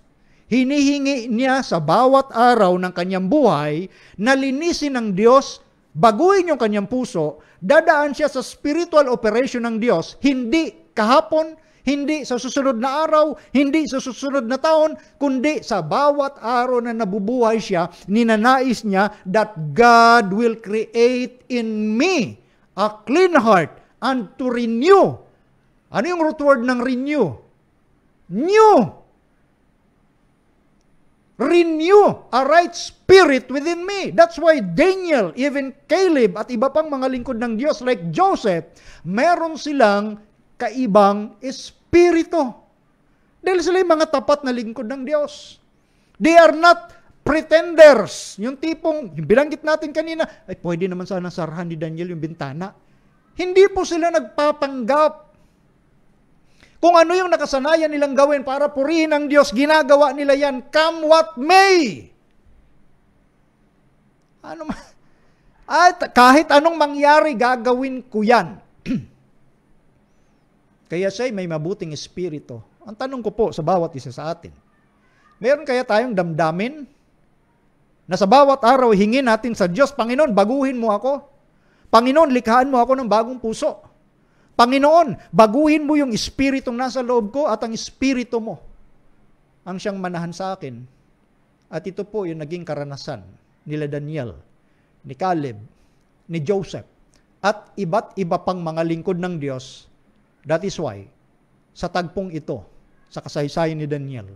Hinihingi niya sa bawat araw ng kanyang buhay na linisin ng Diyos, baguhin yung kanyang puso, dadaan siya sa spiritual operation ng Diyos, hindi kahapon, hindi sa susunod na araw, hindi sa susunod na taon, kundi sa bawat araw na nabubuhay siya, ninanais niya that God will create in me a clean heart and to renew. Ano yung root word ng renew? New! renew a right spirit within me. That's why Daniel, even Caleb, at iba pang mga lingkod ng Diyos like Joseph, meron silang kaibang spirit Espiritu. Dahil sila yung mga tapat na lingkod ng Diyos. They are not pretenders. Yung tipong, yung bilanggit natin kanina, ay pwede naman sana sarahan ni Daniel yung bintana. Hindi po sila nagpapanggap. Kung ano yung nakasanayan nilang gawin para purihin ang Diyos, ginagawa nila yan, come what may. Ano man, at kahit anong mangyari, gagawin ko yan. Kaya siya'y may mabuting espiritu. Ang tanong ko po sa bawat isa sa atin, meron kaya tayong damdamin na sa bawat araw hingin natin sa Diyos, Panginoon, baguhin mo ako. Panginoon, likhaan mo ako ng bagong puso. Panginoon, baguhin mo yung espiritong nasa loob ko at ang espiritu mo ang siyang manahan sa akin. At ito po yung naging karanasan nila Daniel, ni Caleb, ni Joseph, at iba't iba pang mga lingkod ng Diyos That is why, sa tagpong ito, sa kasaysayan ni Daniel,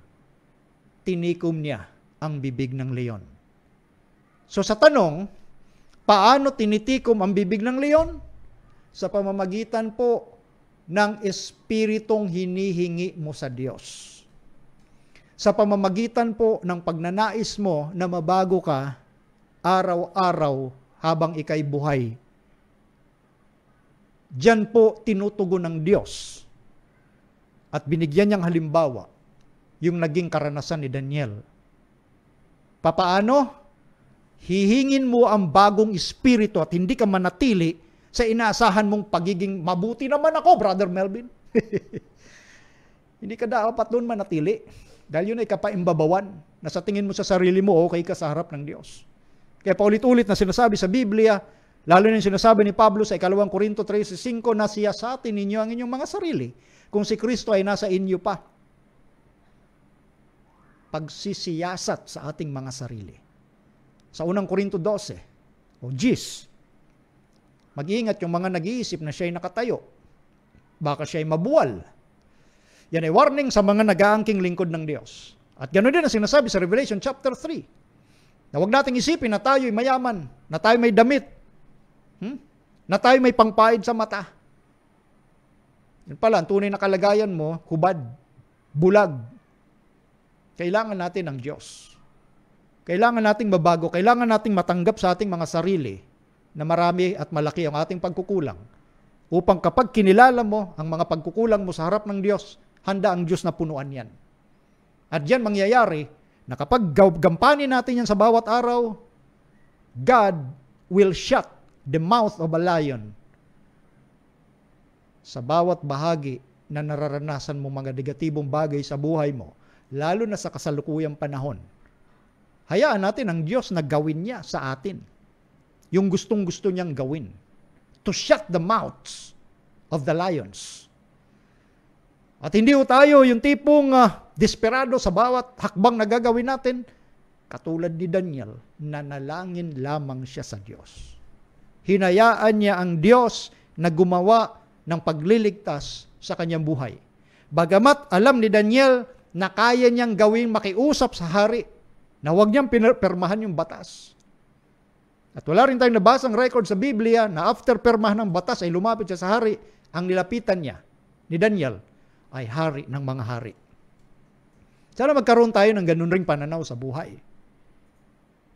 tinikom niya ang bibig ng leon. So sa tanong, paano tinitikom ang bibig ng leon? Sa pamamagitan po ng espiritong hinihingi mo sa Diyos. Sa pamamagitan po ng pagnanais mo na mabago ka araw-araw habang ikay buhay Diyan po tinutugon ng Diyos. At binigyan niyang halimbawa yung naging karanasan ni Daniel. Papaano? Hihingin mo ang bagong espiritu at hindi ka manatili sa inaasahan mong pagiging mabuti naman ako, Brother Melvin. hindi ka dapat doon manatili. Dahil yun ay kapaimbabawan na sa tingin mo sa sarili mo, okay ka sa harap ng Diyos. Kaya paulit-ulit na sinasabi sa Biblia, Lalo na sinasabi ni Pablo sa ikalawang Korinto 3.5 na siya sa atin ninyo ang inyong mga sarili kung si Kristo ay nasa inyo pa. Pagsisiyasat sa ating mga sarili. Sa unang Korinto 12 o Gis, mag-iingat yung mga nag-iisip na siya ay nakatayo. Baka siya ay mabuwal. Yan ay warning sa mga nag-aangking lingkod ng Diyos. At ganoon din ang sinasabi sa Revelation chapter 3. Na huwag nating isipin na tayo ay mayaman, na tayo may damit, Hmm? Na tayo may pangpaid sa mata. Yan pala, ang tunay na kalagayan mo, hubad, bulag. Kailangan natin ng Diyos. Kailangan nating mabago, kailangan nating matanggap sa ating mga sarili na marami at malaki ang ating pagkukulang. Upang kapag kinilala mo ang mga pagkukulang mo sa harap ng Diyos, handa ang Diyos na punuan yan. At yan mangyayari na kapag gampanin natin yan sa bawat araw, God will shut the mouth of a lion. Sa bawat bahagi na nararanasan mo mga negatibong bagay sa buhay mo, lalo na sa kasalukuyang panahon, hayaan natin ang Diyos na gawin niya sa atin. Yung gustong-gusto niyang gawin. To shut the mouths of the lions. At hindi ho tayo yung tipong uh, desperado sa bawat hakbang na gagawin natin, katulad ni Daniel, na nalangin lamang siya sa Diyos. Hinayaan niya ang Diyos na gumawa ng pagliligtas sa kanyang buhay. Bagamat alam ni Daniel na kaya niyang gawing makiusap sa hari na huwag niyang permahan yung batas. At wala rin tayong nabasang record sa Biblia na after permahan ng batas ay lumapit siya sa hari, ang nilapitan niya ni Daniel ay hari ng mga hari. Sana magkaroon tayo ng ganun ring pananaw sa buhay.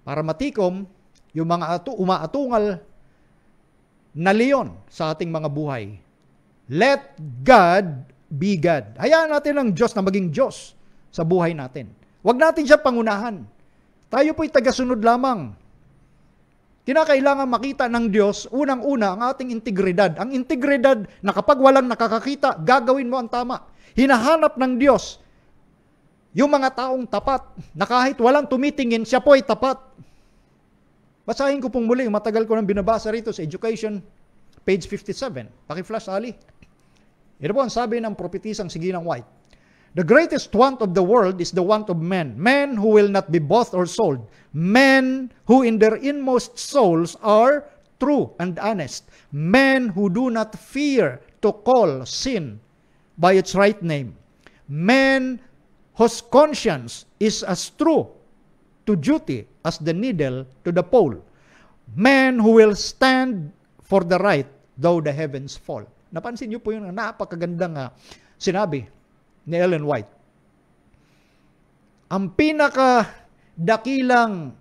Para matikom yung mga ato, umaatungal na leon sa ating mga buhay. Let God be God. Hayaan natin ang Diyos na maging Diyos sa buhay natin. Huwag natin siya pangunahan. Tayo po'y tagasunod lamang. Kinakailangan makita ng Diyos, unang-una, ang ating integridad. Ang integridad na kapag walang nakakakita, gagawin mo ang tama. Hinahanap ng Diyos yung mga taong tapat na kahit walang tumitingin, siya po ay tapat. Basahin ko pong muli, matagal ko nang binabasa rito sa Education, page 57. Paki-flash, Ali. Ito po ang sabi ng propetisang Siginang White. The greatest want of the world is the want of men, men who will not be bought or sold, men who in their inmost souls are true and honest, men who do not fear to call sin by its right name, men whose conscience is as true to duty as the needle to the pole. Man who will stand for the right though the heavens fall. Napansin niyo po yung napakagandang sinabi ni Ellen White. Ang pinaka dakilang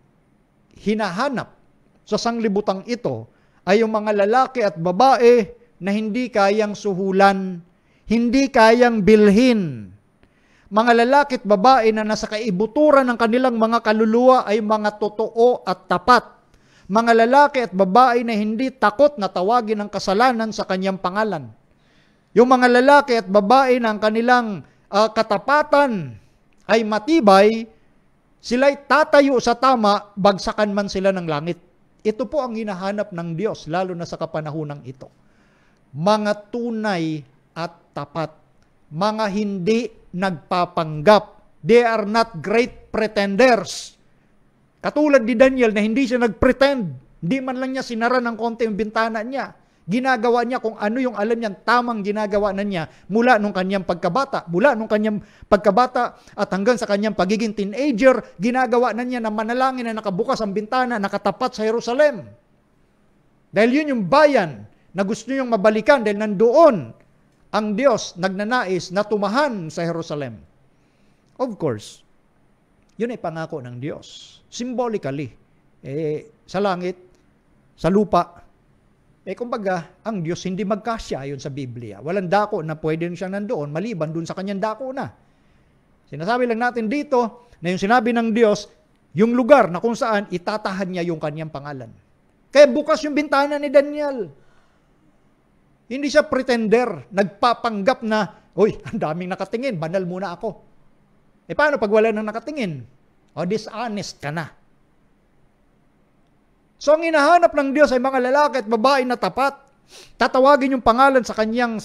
hinahanap sa sanglibutang ito ay yung mga lalaki at babae na hindi kayang suhulan, hindi kayang bilhin mga lalaki at babae na nasa kaibuturan ng kanilang mga kaluluwa ay mga totoo at tapat. Mga lalaki at babae na hindi takot na tawagin ang kasalanan sa kanyang pangalan. Yung mga lalaki at babae na ang kanilang uh, katapatan ay matibay, sila'y tatayo sa tama, bagsakan man sila ng langit. Ito po ang hinahanap ng Diyos, lalo na sa kapanahonang ito. Mga tunay at tapat mga hindi nagpapanggap. They are not great pretenders. Katulad ni Daniel na hindi siya nagpretend. Hindi man lang niya sinara ng konti yung bintana niya. Ginagawa niya kung ano yung alam niyang tamang ginagawa na niya mula nung kanyang pagkabata. Mula nung kanyang pagkabata at hanggang sa kanyang pagiging teenager, ginagawa na niya na manalangin na nakabukas ang bintana, nakatapat sa Jerusalem. Dahil yun yung bayan na gusto niyong mabalikan dahil nandoon ang Diyos nagnanais na tumahan sa Jerusalem. Of course, yun ay pangako ng Diyos. Symbolically, eh, sa langit, sa lupa, eh kumbaga, ang Diyos hindi magkasya ayon sa Biblia. Walang dako na pwede siya nandoon maliban dun sa kanyang dako na. Sinasabi lang natin dito na yung sinabi ng Diyos, yung lugar na kung saan itatahan niya yung kanyang pangalan. Kaya bukas yung bintana ni Daniel. Hindi siya pretender, nagpapanggap na, Uy, ang daming nakatingin, banal muna ako. E paano pag wala nang nakatingin? O dishonest ka na. So ang hinahanap ng Diyos ay mga lalaki at babae na tapat. Tatawagin yung pangalan sa kanyang,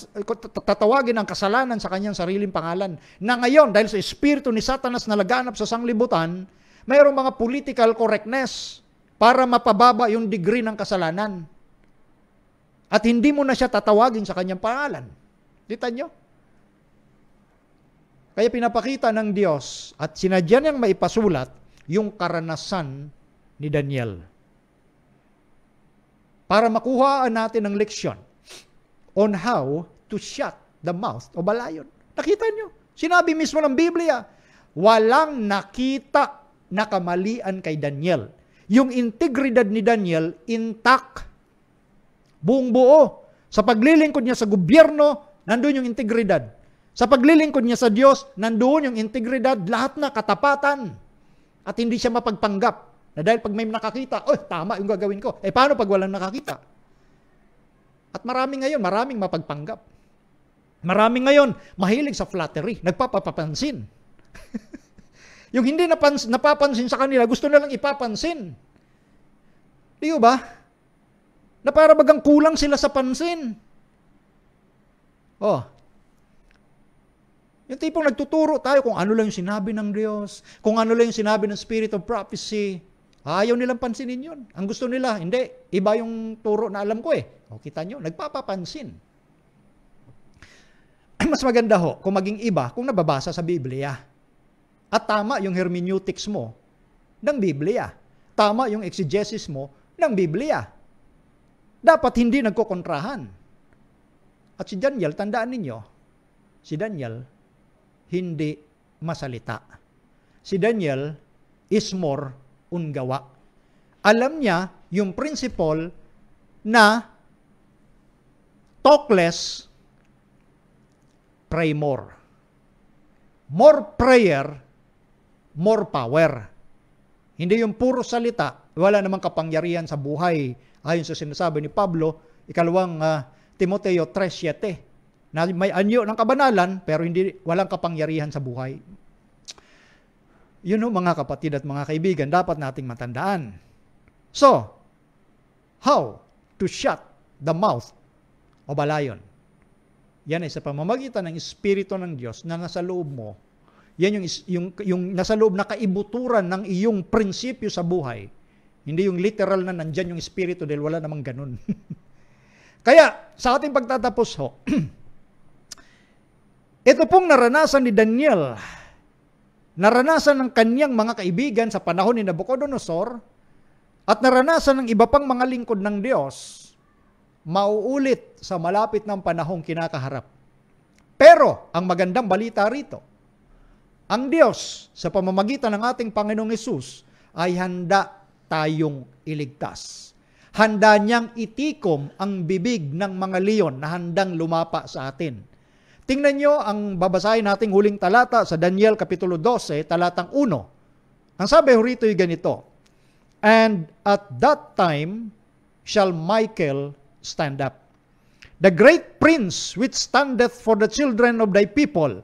tatawagin ang kasalanan sa kanyang sariling pangalan. Na ngayon, dahil sa espiritu ni Satanas na laganap sa sanglibutan, mayroong mga political correctness para mapababa yung degree ng kasalanan. At hindi mo na siya tatawagin sa kanyang pangalan. Kita nyo? Kaya pinapakita ng Diyos at sinadya niyang maipasulat yung karanasan ni Daniel. Para makuhaan natin ang leksyon on how to shut the mouth o balayon. Nakita nyo? Sinabi mismo ng Biblia, walang nakita na kamalian kay Daniel. Yung integridad ni Daniel intact Buong buo. Sa paglilingkod niya sa gobyerno, nandoon yung integridad. Sa paglilingkod niya sa Diyos, nandoon yung integridad, lahat na katapatan. At hindi siya mapagpanggap. Na dahil pag may nakakita, oh, tama yung gagawin ko. Eh, paano pag walang nakakita? At marami ngayon, maraming mapagpanggap. Marami ngayon, mahilig sa flattery, nagpapapansin. yung hindi napans- napapansin sa kanila, gusto na lang ipapansin. Di ba? na para bagang kulang sila sa pansin. Oh. Yung tipong nagtuturo tayo kung ano lang yung sinabi ng Diyos, kung ano lang yung sinabi ng Spirit of Prophecy. Ayaw nilang pansinin yun. Ang gusto nila, hindi, iba yung turo na alam ko eh. O, kita nyo, nagpapapansin. Mas maganda ho kung maging iba kung nababasa sa Biblia. At tama yung hermeneutics mo ng Biblia. Tama yung exegesis mo ng Biblia dapat hindi nagkokontrahan. At si Daniel, tandaan ninyo, si Daniel hindi masalita. Si Daniel is more ungawa. Alam niya yung principle na talk less, pray more. More prayer, more power. Hindi yung puro salita, wala namang kapangyarihan sa buhay ayon sa sinasabi ni Pablo, ikalawang uh, Timoteo 3.7, na may anyo ng kabanalan pero hindi walang kapangyarihan sa buhay. Yun know, oh, mga kapatid at mga kaibigan, dapat nating matandaan. So, how to shut the mouth of a lion? Yan ay sa pamamagitan ng Espiritu ng Diyos na nasa loob mo. Yan yung, yung, yung nasa loob na kaibuturan ng iyong prinsipyo sa buhay hindi yung literal na nandyan yung espiritu dahil wala namang ganun. Kaya, sa ating pagtatapos ho, ito pong naranasan ni Daniel, naranasan ng kanyang mga kaibigan sa panahon ni Nabucodonosor, at naranasan ng iba pang mga lingkod ng Diyos, mauulit sa malapit ng panahong kinakaharap. Pero, ang magandang balita rito, ang Diyos, sa pamamagitan ng ating Panginoong Yesus, ay handa tayong iligtas. Handa niyang itikom ang bibig ng mga leon na handang lumapa sa atin. Tingnan niyo ang babasahin nating huling talata sa Daniel Kapitulo 12, talatang 1. Ang sabi rito ay ganito, And at that time shall Michael stand up. The great prince which standeth for the children of thy people,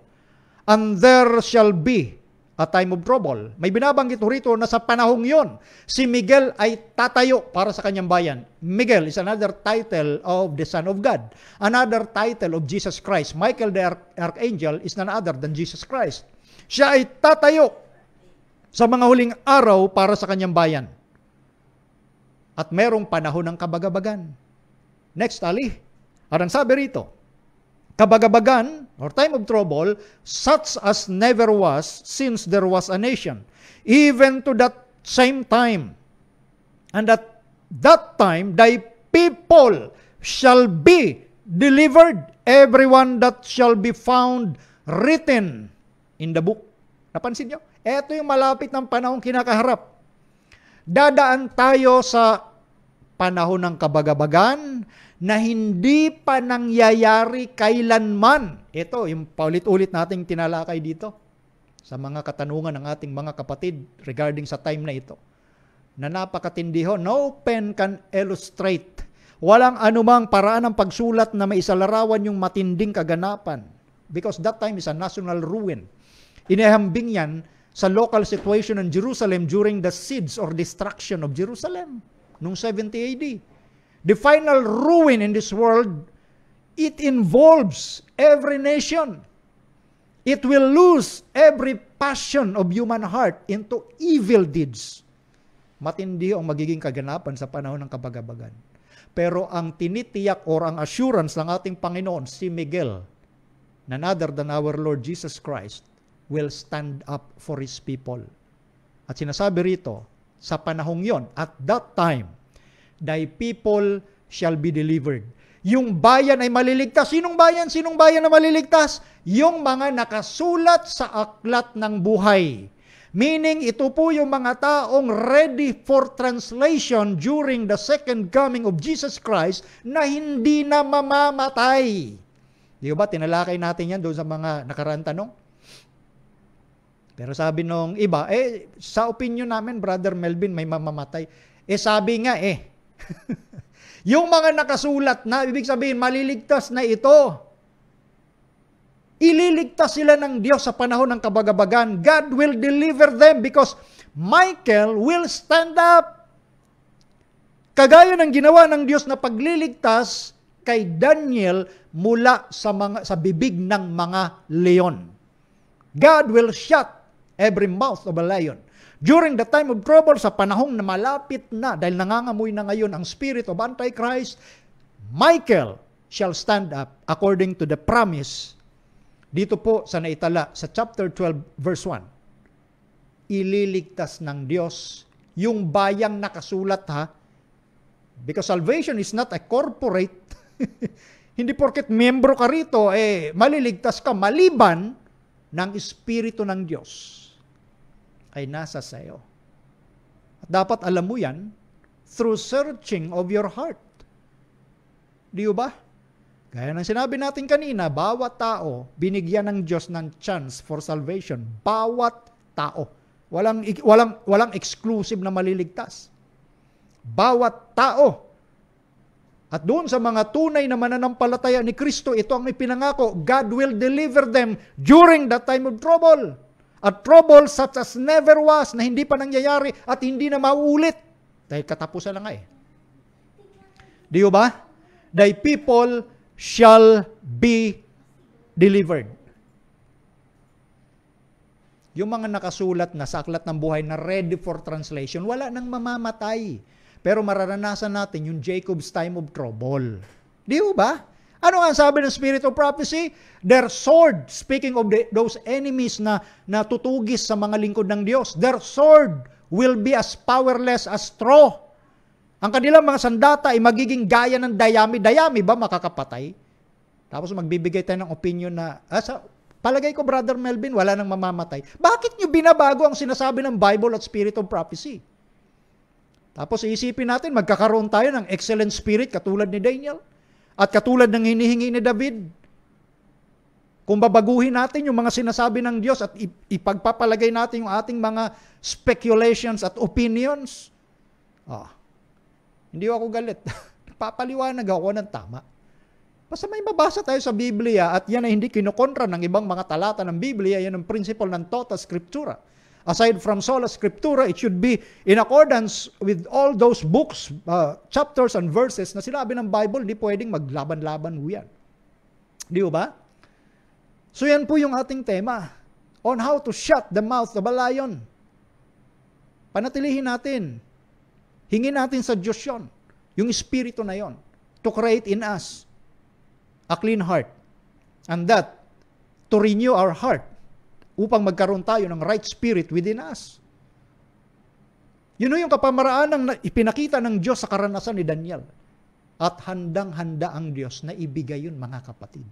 and there shall be at time of trouble. May binabanggit rito na sa panahong yon, si Miguel ay tatayo para sa kanyang bayan. Miguel is another title of the Son of God. Another title of Jesus Christ. Michael the Archangel is none other than Jesus Christ. Siya ay tatayo sa mga huling araw para sa kanyang bayan. At merong panahon ng kabagabagan. Next, Ali. Arang sabi rito, kabagabagan or time of trouble such as never was since there was a nation even to that same time and at that time thy people shall be delivered everyone that shall be found written in the book napansin niyo ito yung malapit ng panahon kinakaharap dadaan tayo sa panahon ng kabagabagan na hindi pa nangyayari kailanman. Ito, yung paulit-ulit nating tinalakay dito sa mga katanungan ng ating mga kapatid regarding sa time na ito. Na napakatindi ho, no pen can illustrate. Walang anumang paraan ng pagsulat na maisalarawan yung matinding kaganapan. Because that time is a national ruin. Inihambing yan sa local situation ng Jerusalem during the siege or destruction of Jerusalem noong 70 AD. The final ruin in this world, it involves every nation. It will lose every passion of human heart into evil deeds. Matindi ang magiging kaganapan sa panahon ng kabagabagan. Pero ang tinitiyak or ang assurance ng ating Panginoon, si Miguel, none other than our Lord Jesus Christ, will stand up for His people. At sinasabi rito, sa panahong yon. At that time, thy people shall be delivered. Yung bayan ay maliligtas. Sinong bayan? Sinong bayan na maliligtas? Yung mga nakasulat sa aklat ng buhay. Meaning, ito po yung mga taong ready for translation during the second coming of Jesus Christ na hindi na mamamatay. Di ba? Tinalakay natin yan doon sa mga nakaraan tanong. Pero sabi nung iba, eh, sa opinion namin, Brother Melvin, may mamamatay. Eh, sabi nga eh. yung mga nakasulat na, ibig sabihin, maliligtas na ito. Ililigtas sila ng Diyos sa panahon ng kabagabagan. God will deliver them because Michael will stand up. Kagaya ng ginawa ng Diyos na pagliligtas kay Daniel mula sa mga sa bibig ng mga leon. God will shut every mouth of a lion. During the time of trouble, sa panahong na malapit na, dahil nangangamoy na ngayon ang spirit of Antichrist, Michael shall stand up according to the promise dito po sa naitala sa chapter 12 verse 1. Ililigtas ng Diyos yung bayang nakasulat ha. Because salvation is not a corporate. Hindi porket membro ka rito, eh, maliligtas ka maliban ng Espiritu ng Diyos ay nasa sayo. At dapat alam mo yan through searching of your heart. Di ba? Gaya ng sinabi natin kanina, bawat tao binigyan ng Diyos ng chance for salvation. Bawat tao. Walang, walang, walang exclusive na maliligtas. Bawat tao at doon sa mga tunay na mananampalataya ni Kristo, ito ang ipinangako, God will deliver them during that time of trouble. At trouble such as never was na hindi pa nangyayari at hindi na mauulit. Dahil katapusan lang nga eh. Di ba? Thy people shall be delivered. Yung mga nakasulat na sa aklat ng buhay na ready for translation, wala nang mamamatay. Pero mararanasan natin yung Jacob's time of trouble. Di ba? Ano nga sabi ng spirit of prophecy? Their sword, speaking of the, those enemies na natutugis sa mga lingkod ng Diyos, their sword will be as powerless as straw. Ang kanilang mga sandata ay magiging gaya ng dayami-dayami ba makakapatay? Tapos magbibigay tayo ng opinion na, ah, palagay ko Brother Melvin, wala nang mamamatay. Bakit nyo binabago ang sinasabi ng Bible at Spirit of Prophecy? Tapos isipin natin, magkakaroon tayo ng excellent spirit katulad ni Daniel. At katulad ng hinihingi ni David, kung babaguhin natin yung mga sinasabi ng Diyos at ipagpapalagay natin yung ating mga speculations at opinions, oh, hindi ako galit. Papaliwanag ako ng tama. Basta may mabasa tayo sa Biblia at yan ay hindi kinokontra ng ibang mga talata ng Biblia, yan ang principle ng total scriptura aside from sola scriptura, it should be in accordance with all those books, uh, chapters, and verses na sinabi ng Bible, di pwedeng maglaban-laban ho yan. Di ba? So yan po yung ating tema on how to shut the mouth of a lion. Panatilihin natin. Hingin natin sa Diyos yun. Yung espiritu na yon to create in us a clean heart. And that, to renew our heart upang magkaroon tayo ng right spirit within us. Yun know yung kapamaraan ng ipinakita ng Diyos sa karanasan ni Daniel. At handang-handa ang Diyos na ibigay yun mga kapatid.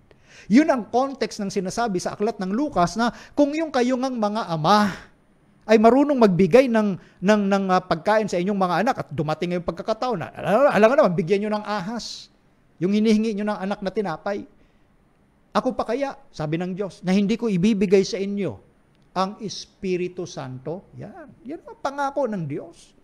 Yun ang context ng sinasabi sa aklat ng Lucas na kung yung kayo mga ama ay marunong magbigay ng, ng, ng ah, pagkain sa inyong mga anak at dumating ngayong pagkakataon na alam naman, bigyan nyo ng ahas yung hinihingi nyo ng anak na tinapay. Ako pa kaya, sabi ng Diyos, na hindi ko ibibigay sa inyo ang Espiritu Santo? Yan. Yan ang pangako ng Diyos.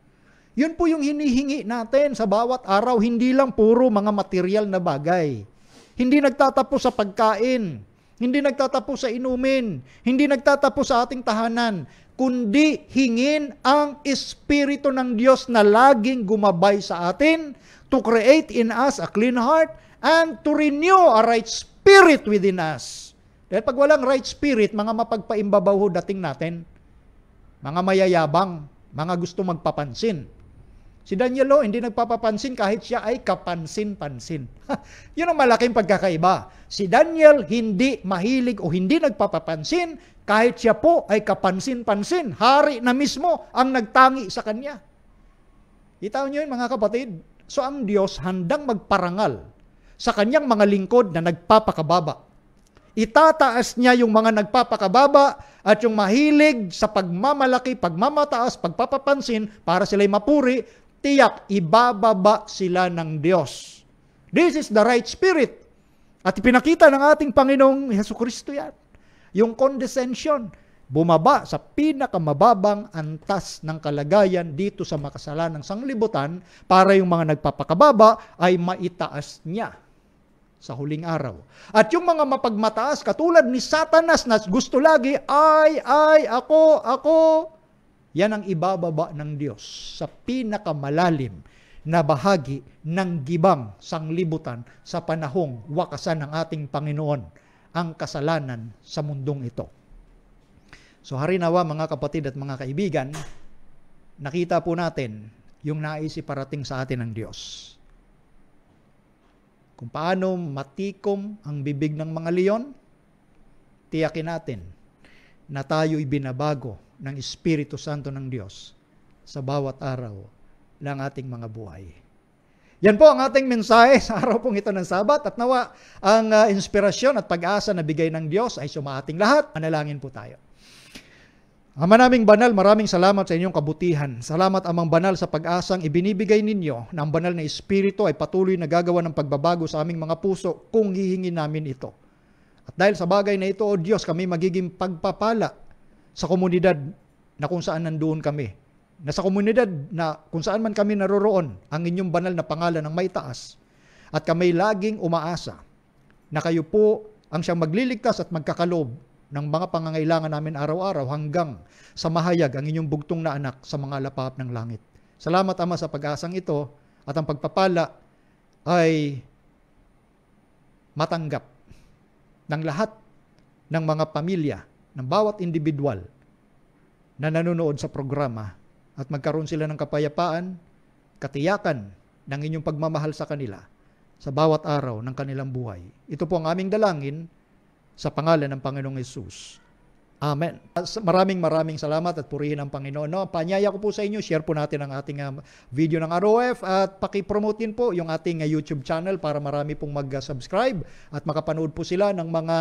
Yun po yung hinihingi natin sa bawat araw, hindi lang puro mga material na bagay. Hindi nagtatapos sa pagkain, hindi nagtatapos sa inumin, hindi nagtatapos sa ating tahanan, kundi hingin ang Espiritu ng Diyos na laging gumabay sa atin to create in us a clean heart and to renew a right spirit spirit within us. Dahil pag walang right spirit, mga mapagpaimbabaw ho dating natin. Mga mayayabang, mga gusto magpapansin. Si Danielo hindi nagpapapansin kahit siya ay kapansin-pansin. Yun ang malaking pagkakaiba. Si Daniel hindi mahilig o hindi nagpapapansin kahit siya po ay kapansin-pansin. Hari na mismo ang nagtangi sa kanya. Kita niyo yun mga kapatid. So ang Diyos handang magparangal sa kanyang mga lingkod na nagpapakababa. Itataas niya yung mga nagpapakababa at yung mahilig sa pagmamalaki, pagmamataas, pagpapapansin para sila'y mapuri, tiyak ibababa sila ng Diyos. This is the right spirit. At pinakita ng ating Panginoong Heso Kristo yan. Yung condescension, bumaba sa pinakamababang antas ng kalagayan dito sa makasalanang sanglibutan para yung mga nagpapakababa ay maitaas niya sa huling araw. At yung mga mapagmataas, katulad ni Satanas na gusto lagi, ay, ay, ako, ako, yan ang ibababa ng Diyos sa pinakamalalim na bahagi ng gibang sanglibutan sa panahong wakasan ng ating Panginoon ang kasalanan sa mundong ito. So harinawa mga kapatid at mga kaibigan, nakita po natin yung naisiparating sa atin ng Diyos. Kung paano matikom ang bibig ng mga leon, tiyakin natin na tayo'y binabago ng Espiritu Santo ng Diyos sa bawat araw ng ating mga buhay. Yan po ang ating mensahe sa araw pong ito ng Sabat at nawa ang uh, inspirasyon at pag-asa na bigay ng Diyos ay sumating lahat. Manalangin po tayo. Ama naming banal, maraming salamat sa inyong kabutihan. Salamat amang banal sa pag-asang ibinibigay ninyo na ang banal na Espiritu ay patuloy na gagawa ng pagbabago sa aming mga puso kung hihingi namin ito. At dahil sa bagay na ito, O Diyos, kami magiging pagpapala sa komunidad na kung saan nandoon kami. Na sa komunidad na kung saan man kami naroroon, ang inyong banal na pangalan ang may taas. At kami laging umaasa na kayo po ang siyang magliligtas at magkakalob ng mga pangangailangan namin araw-araw hanggang sa mahayag ang inyong bugtong na anak sa mga lapap ng langit. Salamat Ama sa pag-asang ito at ang pagpapala ay matanggap ng lahat ng mga pamilya, ng bawat individual na nanonood sa programa at magkaroon sila ng kapayapaan, katiyakan ng inyong pagmamahal sa kanila sa bawat araw ng kanilang buhay. Ito po ang aming dalangin sa pangalan ng Panginoong Yesus. Amen. Ah, maraming maraming salamat at purihin ang Panginoon. No, panyaya ko po sa inyo, share po natin ang ating ah, video ng ROF at paki-promote din po yung ating ah, YouTube channel para marami pong mag-subscribe at makapanood po sila ng mga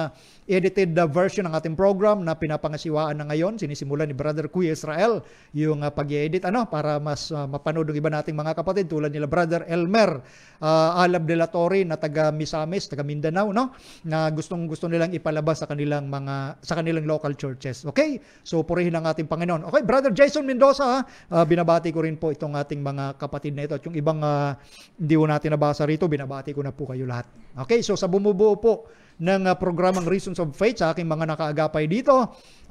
edited version ng ating program na pinapangasiwaan na ngayon. Sinisimulan ni Brother Kuya Israel yung pag-edit ano para mas mapanood ng iba nating mga kapatid tulad nila Brother Elmer uh, Alab de la Torre na taga Misamis, taga Mindanao no na gustong gusto nilang ipalabas sa kanilang mga sa kanilang local church churches. Okay? So purihin ang ating Panginoon. Okay, Brother Jason Mendoza, Uh, binabati ko rin po itong ating mga kapatid na ito at yung ibang uh, hindi ko natin nabasa rito, binabati ko na po kayo lahat. Okay, so sa bumubuo po ng uh, programang Reasons of Faith sa aking mga nakaagapay dito,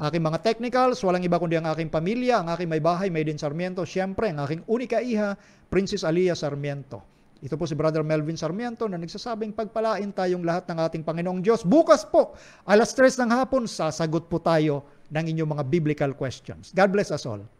aking mga technicals, walang iba kundi ang aking pamilya, ang aking may bahay, Maiden Sarmiento, siyempre ang aking unika iha, Princess Alia Sarmiento. Ito po si Brother Melvin Sarmiento na nagsasabing pagpalain tayong lahat ng ating Panginoong Diyos. Bukas po, alas 3 ng hapon, sasagot po tayo ng inyong mga biblical questions. God bless us all.